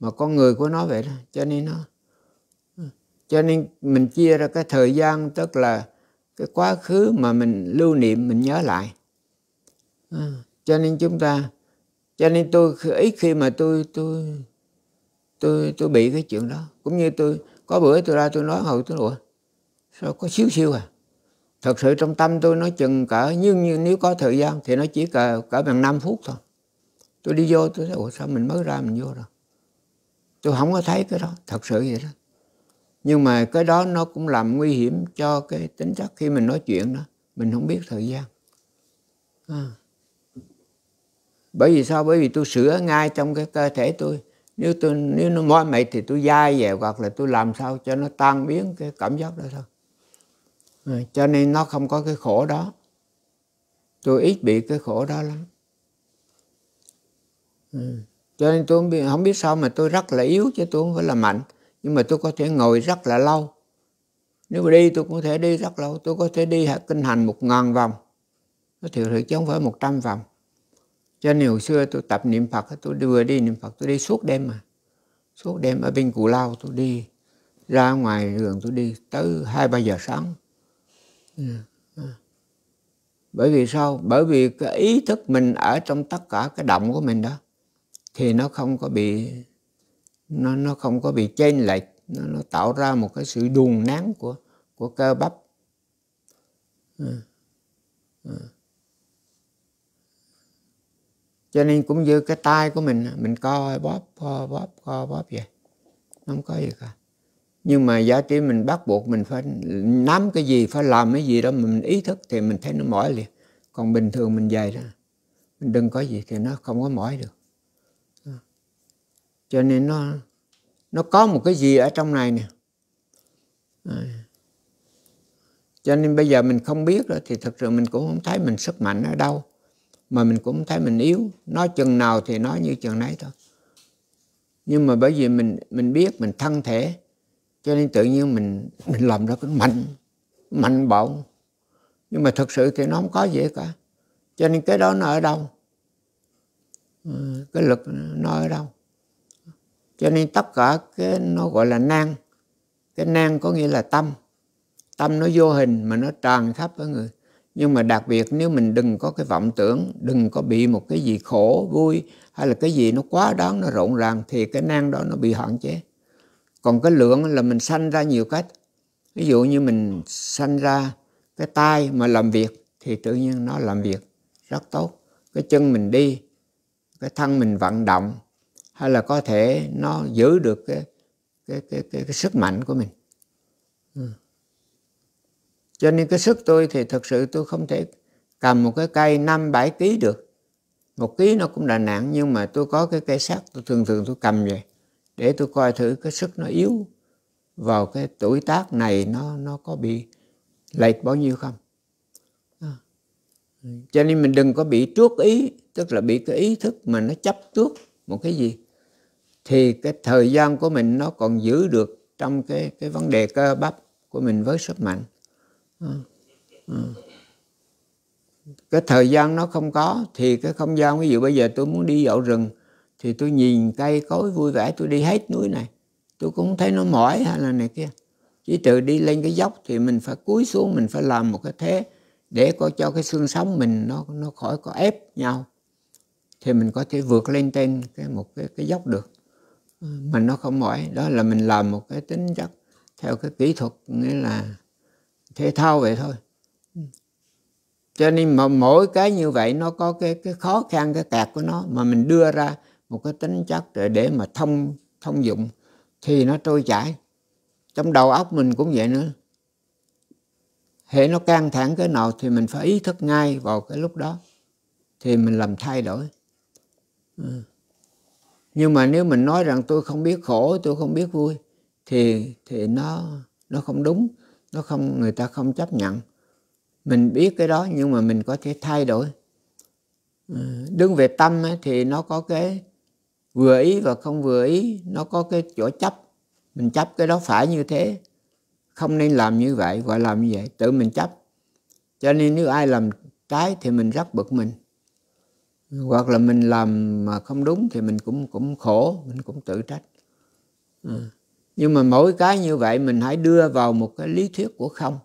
mà con người của nó vậy đó cho nên nó ừ, cho nên mình chia ra cái thời gian tức là cái quá khứ mà mình lưu niệm mình nhớ lại À, cho nên chúng ta cho nên tôi ít khi mà tôi tôi tôi tôi bị cái chuyện đó cũng như tôi có bữa tôi ra tôi nói hồi tôi ủa sao có xíu xíu à thật sự trong tâm tôi nói chừng cỡ nhưng như nếu có thời gian thì nó chỉ cỡ cỡ bằng 5 phút thôi tôi đi vô tôi thấy ủa sao mình mới ra mình vô rồi tôi không có thấy cái đó thật sự vậy đó nhưng mà cái đó nó cũng làm nguy hiểm cho cái tính chất khi mình nói chuyện đó mình không biết thời gian à bởi vì sao bởi vì tôi sửa ngay trong cái cơ thể tôi nếu tôi nếu nó mỏi mệt thì tôi dai về hoặc là tôi làm sao cho nó tan biến cái cảm giác đó thôi à, cho nên nó không có cái khổ đó tôi ít bị cái khổ đó lắm à, cho nên tôi không biết, không biết sao mà tôi rất là yếu chứ tôi không phải là mạnh nhưng mà tôi có thể ngồi rất là lâu nếu mà đi tôi có thể đi rất lâu tôi có thể đi kinh hành một ngàn vòng nó thiệt sự chứ không phải một trăm vòng cho nên hồi xưa tôi tập niệm phật tôi đưa đi niệm phật tôi đi suốt đêm mà suốt đêm ở bên cù lao tôi đi ra ngoài đường tôi đi tới hai ba giờ sáng bởi vì sao bởi vì cái ý thức mình ở trong tất cả cái động của mình đó thì nó không có bị nó nó không có bị chênh lệch nó, nó tạo ra một cái sự đùn nán của của cơ bắp à. À cho nên cũng như cái tay của mình mình co bóp co bóp co bóp vậy không có gì cả nhưng mà giả trí mình bắt buộc mình phải nắm cái gì phải làm cái gì đó mình ý thức thì mình thấy nó mỏi liền còn bình thường mình dày đó mình đừng có gì thì nó không có mỏi được à. cho nên nó nó có một cái gì ở trong này nè à. cho nên bây giờ mình không biết đó thì thật sự mình cũng không thấy mình sức mạnh ở đâu mà mình cũng thấy mình yếu nói chừng nào thì nói như chừng nấy thôi nhưng mà bởi vì mình mình biết mình thân thể cho nên tự nhiên mình mình làm ra cái mạnh mạnh bạo nhưng mà thực sự thì nó không có gì cả cho nên cái đó nó ở đâu ờ, cái lực nó ở đâu cho nên tất cả cái nó gọi là năng cái năng có nghĩa là tâm tâm nó vô hình mà nó tràn khắp ở người nhưng mà đặc biệt nếu mình đừng có cái vọng tưởng đừng có bị một cái gì khổ vui hay là cái gì nó quá đáng nó rộn ràng thì cái năng đó nó bị hạn chế còn cái lượng là mình sanh ra nhiều cách ví dụ như mình sanh ra cái tay mà làm việc thì tự nhiên nó làm việc rất tốt cái chân mình đi cái thân mình vận động hay là có thể nó giữ được cái cái cái cái, cái sức mạnh của mình cho nên cái sức tôi thì thật sự tôi không thể cầm một cái cây năm bảy ký được. Một ký nó cũng là nặng nhưng mà tôi có cái cây sắt tôi thường thường tôi cầm về để tôi coi thử cái sức nó yếu vào cái tuổi tác này nó nó có bị lệch bao nhiêu không. À. Cho nên mình đừng có bị trước ý, tức là bị cái ý thức mà nó chấp trước một cái gì thì cái thời gian của mình nó còn giữ được trong cái cái vấn đề cơ bắp của mình với sức mạnh cái thời gian nó không có thì cái không gian ví dụ bây giờ tôi muốn đi dạo rừng thì tôi nhìn cây cối vui vẻ tôi đi hết núi này tôi cũng thấy nó mỏi hay là này kia chỉ từ đi lên cái dốc thì mình phải cúi xuống mình phải làm một cái thế để có cho cái xương sống mình nó nó khỏi có ép nhau thì mình có thể vượt lên trên cái một cái cái dốc được mà nó không mỏi đó là mình làm một cái tính chất theo cái kỹ thuật nghĩa là thể thao vậy thôi ừ. cho nên mà mỗi cái như vậy nó có cái cái khó khăn cái kẹt của nó mà mình đưa ra một cái tính chất để, để mà thông thông dụng thì nó trôi chảy trong đầu óc mình cũng vậy nữa hệ nó căng thẳng cái nào thì mình phải ý thức ngay vào cái lúc đó thì mình làm thay đổi ừ. nhưng mà nếu mình nói rằng tôi không biết khổ tôi không biết vui thì thì nó nó không đúng nó không người ta không chấp nhận mình biết cái đó nhưng mà mình có thể thay đổi ờ, đứng về tâm thì nó có cái vừa ý và không vừa ý nó có cái chỗ chấp mình chấp cái đó phải như thế không nên làm như vậy gọi làm như vậy tự mình chấp cho nên nếu ai làm trái thì mình rất bực mình hoặc là mình làm mà không đúng thì mình cũng cũng khổ mình cũng tự trách à nhưng mà mỗi cái như vậy mình hãy đưa vào một cái lý thuyết của không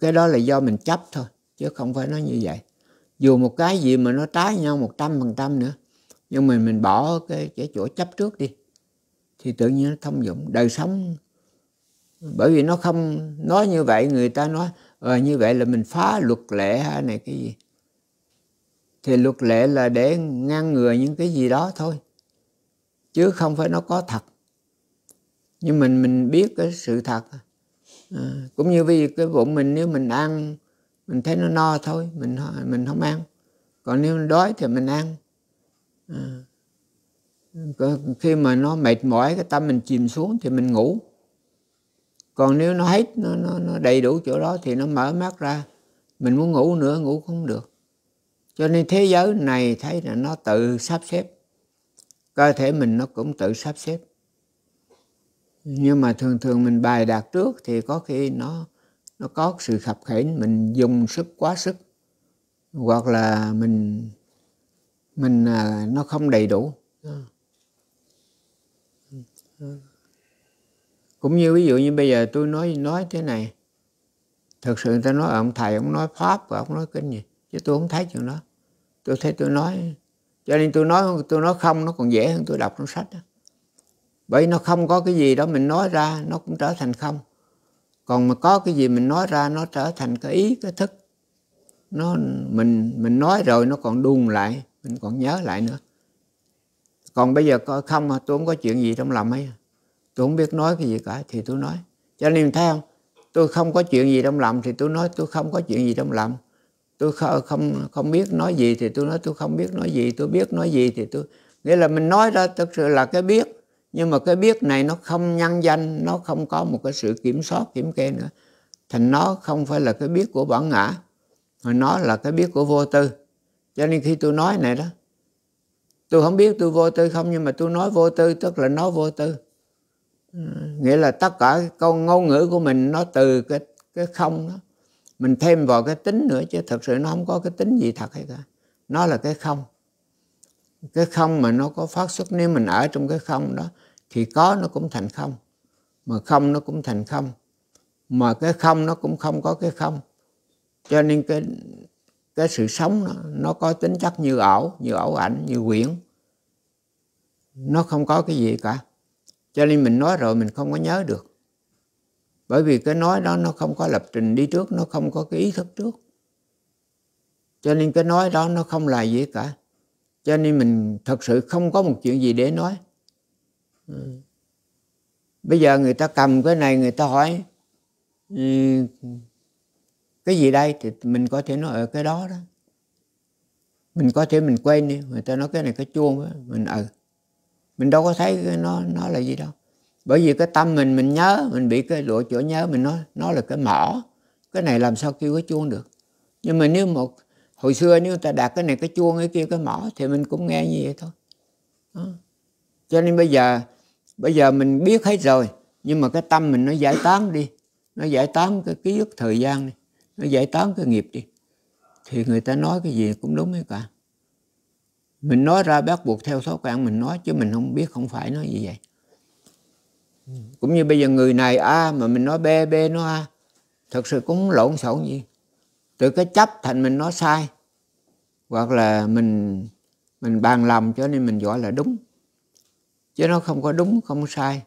cái đó là do mình chấp thôi chứ không phải nói như vậy dù một cái gì mà nó trái nhau một trăm phần trăm nữa nhưng mà mình bỏ cái cái chỗ chấp trước đi thì tự nhiên nó thông dụng đời sống bởi vì nó không nói như vậy người ta nói ờ, như vậy là mình phá luật lệ hay này cái gì thì luật lệ là để ngăn ngừa những cái gì đó thôi chứ không phải nó có thật nhưng mình mình biết cái sự thật à, cũng như vì cái bụng mình nếu mình ăn mình thấy nó no thôi mình mình không ăn còn nếu đói thì mình ăn à, khi mà nó mệt mỏi cái tâm mình chìm xuống thì mình ngủ còn nếu nó hết nó, nó, nó đầy đủ chỗ đó thì nó mở mắt ra mình muốn ngủ nữa ngủ không được cho nên thế giới này thấy là nó tự sắp xếp cơ thể mình nó cũng tự sắp xếp nhưng mà thường thường mình bài đạt trước thì có khi nó nó có sự khập khiễng mình dùng sức quá sức hoặc là mình mình à, nó không đầy đủ cũng như ví dụ như bây giờ tôi nói nói thế này thực sự người ta nói ông thầy ông nói pháp và ông nói kinh gì chứ tôi không thấy chuyện đó tôi thấy tôi nói cho nên tôi nói tôi nói không nó còn dễ hơn tôi đọc trong sách đó bởi nó không có cái gì đó mình nói ra nó cũng trở thành không còn mà có cái gì mình nói ra nó trở thành cái ý cái thức nó mình mình nói rồi nó còn đun lại mình còn nhớ lại nữa còn bây giờ có không tôi không có chuyện gì trong lòng ấy tôi không biết nói cái gì cả thì tôi nói cho nên thấy không tôi không có chuyện gì trong lòng thì tôi nói tôi không có chuyện gì trong lòng tôi không không biết nói gì thì tôi nói tôi không biết nói gì tôi biết nói gì thì tôi nghĩa là mình nói ra thực sự là cái biết nhưng mà cái biết này nó không nhân danh nó không có một cái sự kiểm soát kiểm kê nữa thành nó không phải là cái biết của bản ngã mà nó là cái biết của vô tư cho nên khi tôi nói này đó tôi không biết tôi vô tư không nhưng mà tôi nói vô tư tức là nói vô tư ừ, nghĩa là tất cả câu ngôn ngữ của mình nó từ cái cái không đó mình thêm vào cái tính nữa chứ thật sự nó không có cái tính gì thật hay cả nó là cái không cái không mà nó có phát xuất nếu mình ở trong cái không đó thì có nó cũng thành không mà không nó cũng thành không mà cái không nó cũng không có cái không cho nên cái cái sự sống nó, nó có tính chất như ảo như ảo ảnh như quyển nó không có cái gì cả cho nên mình nói rồi mình không có nhớ được bởi vì cái nói đó nó không có lập trình đi trước nó không có cái ý thức trước cho nên cái nói đó nó không là gì cả cho nên mình thật sự không có một chuyện gì để nói Ừ. bây giờ người ta cầm cái này người ta hỏi ừ, cái gì đây thì mình có thể nói ở ờ, cái đó đó mình có thể mình quên đi người ta nói cái này cái chuông đó. mình ừ mình đâu có thấy nó nó là gì đâu bởi vì cái tâm mình mình nhớ mình bị cái lụa chỗ nhớ mình nói nó là cái mỏ cái này làm sao kêu cái chuông được nhưng mà nếu một hồi xưa nếu người ta đặt cái này cái chuông cái kia cái mỏ thì mình cũng nghe như vậy thôi đó. cho nên bây giờ bây giờ mình biết hết rồi nhưng mà cái tâm mình nó giải tán đi nó giải tán cái ký ức thời gian đi nó giải tán cái nghiệp đi thì người ta nói cái gì cũng đúng hết cả mình nói ra bắt buộc theo thói quen mình nói chứ mình không biết không phải nói gì vậy cũng như bây giờ người này a mà mình nói b b nó a thật sự cũng lộn xộn gì từ cái chấp thành mình nói sai hoặc là mình mình bàn lòng cho nên mình gọi là đúng chứ nó không có đúng không sai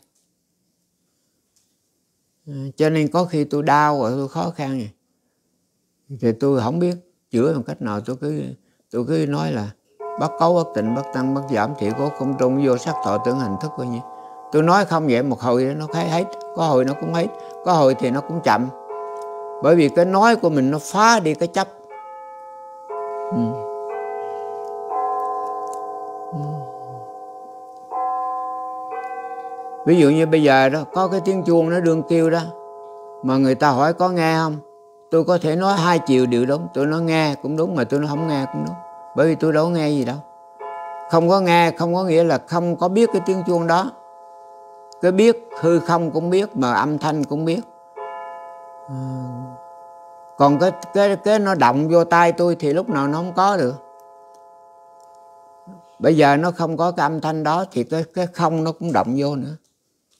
à, cho nên có khi tôi đau rồi tôi khó khăn này. thì tôi không biết chữa bằng cách nào tôi cứ tôi cứ nói là bất cấu bất tịnh bất tăng bất giảm thì có không trung vô sắc thọ tưởng hành thức coi như tôi nói không vậy một hồi nó thấy hết có hồi nó cũng hết có hồi thì nó cũng chậm bởi vì cái nói của mình nó phá đi cái chấp ừ. ví dụ như bây giờ đó có cái tiếng chuông nó đương kêu đó mà người ta hỏi có nghe không tôi có thể nói hai chiều điều đúng tôi nói nghe cũng đúng mà tôi nói không nghe cũng đúng bởi vì tôi đâu có nghe gì đâu không có nghe không có nghĩa là không có biết cái tiếng chuông đó cái biết hư không cũng biết mà âm thanh cũng biết ờ, còn cái cái cái nó động vô tay tôi thì lúc nào nó không có được bây giờ nó không có cái âm thanh đó thì cái cái không nó cũng động vô nữa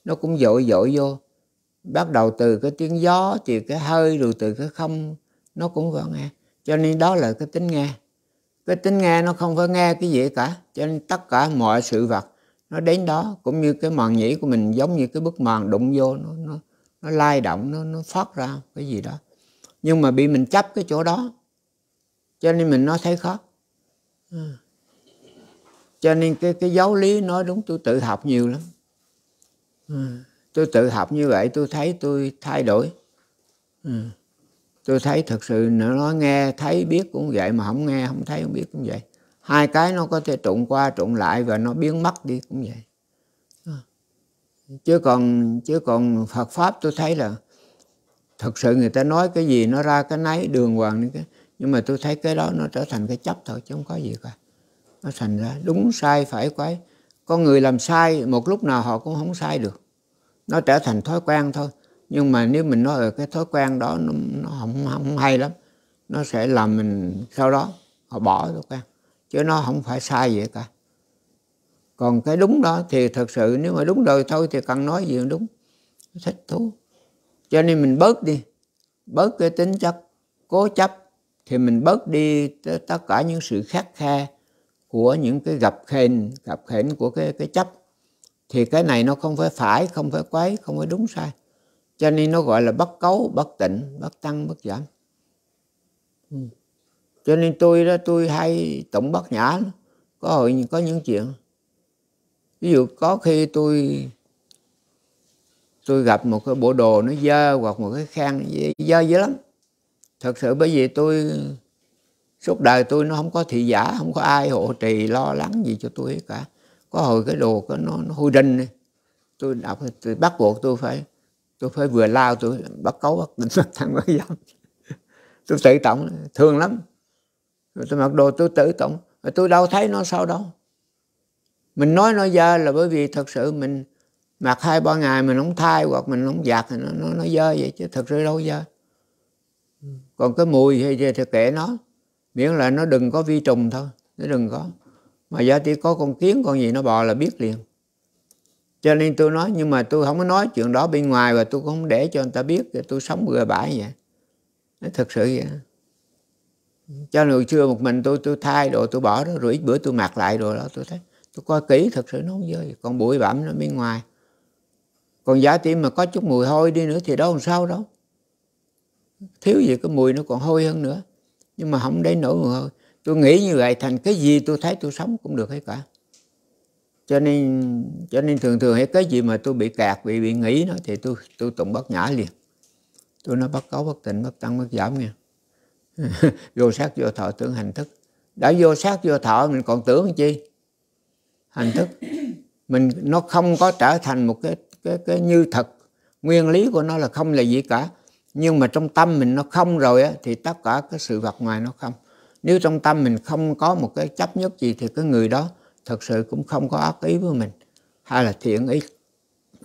nó cũng dội dội vô bắt đầu từ cái tiếng gió từ cái hơi rồi từ cái không nó cũng có nghe cho nên đó là cái tính nghe cái tính nghe nó không phải nghe cái gì cả cho nên tất cả mọi sự vật nó đến đó cũng như cái màn nhĩ của mình giống như cái bức màn đụng vô nó nó nó lay động nó nó phát ra cái gì đó nhưng mà bị mình chấp cái chỗ đó cho nên mình nó thấy khó ừ. cho nên cái cái giáo lý nói đúng tôi tự học nhiều lắm Ừ. tôi tự học như vậy tôi thấy tôi thay đổi ừ. tôi thấy thật sự nó nghe thấy biết cũng vậy mà không nghe không thấy không biết cũng vậy hai cái nó có thể trộn qua trộn lại và nó biến mất đi cũng vậy ờ. chứ còn chứ còn Phật pháp tôi thấy là thật sự người ta nói cái gì nó ra cái nấy đường hoàng cái nhưng mà tôi thấy cái đó nó trở thành cái chấp thôi chứ không có gì cả nó thành ra đúng sai phải quái con người làm sai một lúc nào họ cũng không sai được nó trở thành thói quen thôi nhưng mà nếu mình nói ở cái thói quen đó nó, nó không, không hay lắm nó sẽ làm mình sau đó họ bỏ thói quen chứ nó không phải sai vậy cả còn cái đúng đó thì thật sự nếu mà đúng đời thôi thì cần nói gì đúng thích thú cho nên mình bớt đi bớt cái tính chất cố chấp thì mình bớt đi tất cả những sự khát khe của những cái gặp khền gặp khển của cái cái chấp thì cái này nó không phải phải không phải quấy không phải đúng sai cho nên nó gọi là bất cấu bất tịnh bất tăng bất giảm ừ. cho nên tôi đó tôi hay tổng bất nhã có hội có những chuyện ví dụ có khi tôi tôi gặp một cái bộ đồ nó dơ hoặc một cái khăn dơ dữ lắm thật sự bởi vì tôi suốt đời tôi nó không có thị giả không có ai hộ trì lo lắng gì cho tôi hết cả có hồi cái đồ cái nó, nó hôi rinh này. tôi đọc tôi bắt buộc tôi phải tôi phải vừa lao tôi bắt cấu bắt định thằng bắt dám tôi tự tổng thương lắm rồi tôi mặc đồ tôi tự tổng mà tôi đâu thấy nó sao đâu mình nói nó dơ là bởi vì thật sự mình mặc hai ba ngày mình không thay hoặc mình không giặt thì nó nó nó dơ vậy chứ thật sự đâu dơ ừ. còn cái mùi thì, thì kệ nó miễn là nó đừng có vi trùng thôi nó đừng có mà giá tỷ có con kiến con gì nó bò là biết liền cho nên tôi nói nhưng mà tôi không có nói chuyện đó bên ngoài và tôi cũng không để cho người ta biết để tôi sống bừa bãi vậy nó thật sự vậy cho nên xưa một mình tôi tôi thay đồ tôi bỏ đó rồi ít bữa tôi mặc lại rồi đó tôi thấy tôi coi kỹ thật sự nó không rơi còn bụi bặm nó bên ngoài còn giá tim mà có chút mùi hôi đi nữa thì đâu làm sao đâu thiếu gì cái mùi nó còn hôi hơn nữa nhưng mà không để nổi mồ tôi nghĩ như vậy thành cái gì tôi thấy tôi sống cũng được hết cả cho nên cho nên thường thường hay cái gì mà tôi bị kẹt bị bị nghĩ nó thì tôi tôi tụng bất nhã liền tôi nói bất cấu bất tịnh bất tăng bất giảm nha vô sát vô thọ tưởng hành thức đã vô sát vô thọ mình còn tưởng chi hành thức mình nó không có trở thành một cái cái cái như thật nguyên lý của nó là không là gì cả nhưng mà trong tâm mình nó không rồi á, thì tất cả cái sự vật ngoài nó không nếu trong tâm mình không có một cái chấp nhất gì thì cái người đó thật sự cũng không có ác ý với mình hay là thiện ý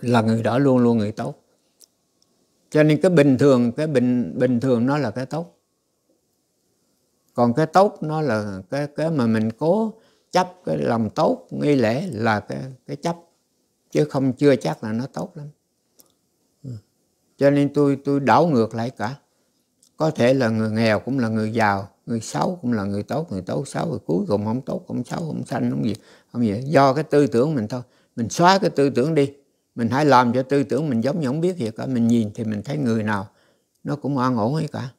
là người đó luôn luôn người tốt cho nên cái bình thường cái bình bình thường nó là cái tốt còn cái tốt nó là cái cái mà mình cố chấp cái lòng tốt nghi lễ là cái cái chấp chứ không chưa chắc là nó tốt lắm cho nên tôi tôi đảo ngược lại cả có thể là người nghèo cũng là người giàu người xấu cũng là người tốt người tốt xấu rồi cuối cùng không tốt không xấu không xanh không gì không gì do cái tư tưởng mình thôi mình xóa cái tư tưởng đi mình hãy làm cho tư tưởng mình giống như không biết gì cả mình nhìn thì mình thấy người nào nó cũng an ổn hết cả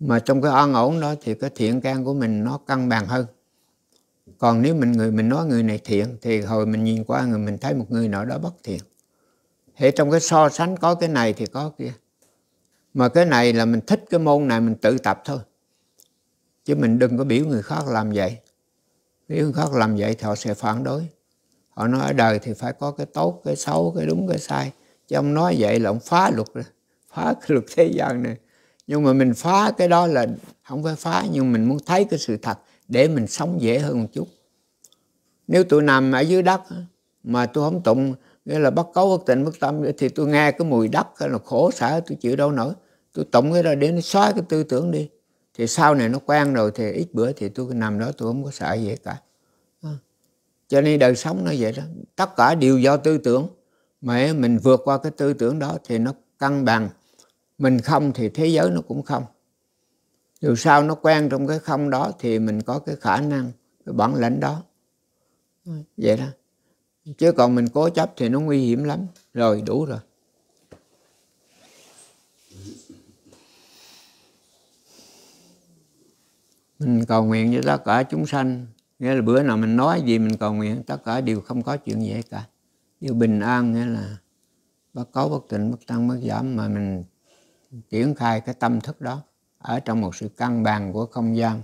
mà trong cái an ổn đó thì cái thiện can của mình nó cân bằng hơn còn nếu mình người mình nói người này thiện thì hồi mình nhìn qua người mình thấy một người nào đó bất thiện thế trong cái so sánh có cái này thì có kia mà cái này là mình thích cái môn này mình tự tập thôi chứ mình đừng có biểu người khác làm vậy biểu người khác làm vậy thì họ sẽ phản đối họ nói ở đời thì phải có cái tốt cái xấu cái đúng cái sai chứ ông nói vậy là ông phá luật phá cái luật thế gian này nhưng mà mình phá cái đó là không phải phá nhưng mình muốn thấy cái sự thật để mình sống dễ hơn một chút nếu tôi nằm ở dưới đất mà tôi không tụng nghĩa là bất cấu bất tịnh bất tâm thì tôi nghe cái mùi đất hay là khổ sở tôi chịu đâu nổi tôi tụng cái đó để nó xóa cái tư tưởng đi thì sau này nó quen rồi thì ít bữa thì tôi nằm đó tôi không có sợ gì cả à. cho nên đời sống nó vậy đó tất cả đều do tư tưởng mà mình vượt qua cái tư tưởng đó thì nó cân bằng mình không thì thế giới nó cũng không dù sao nó quen trong cái không đó thì mình có cái khả năng cái bản lĩnh đó vậy đó chứ còn mình cố chấp thì nó nguy hiểm lắm rồi đủ rồi mình cầu nguyện cho tất cả chúng sanh nghĩa là bữa nào mình nói gì mình cầu nguyện tất cả đều không có chuyện gì cả điều bình an nghĩa là bất cấu bất tịnh bất tăng bất giảm mà mình triển khai cái tâm thức đó ở trong một sự cân bằng của không gian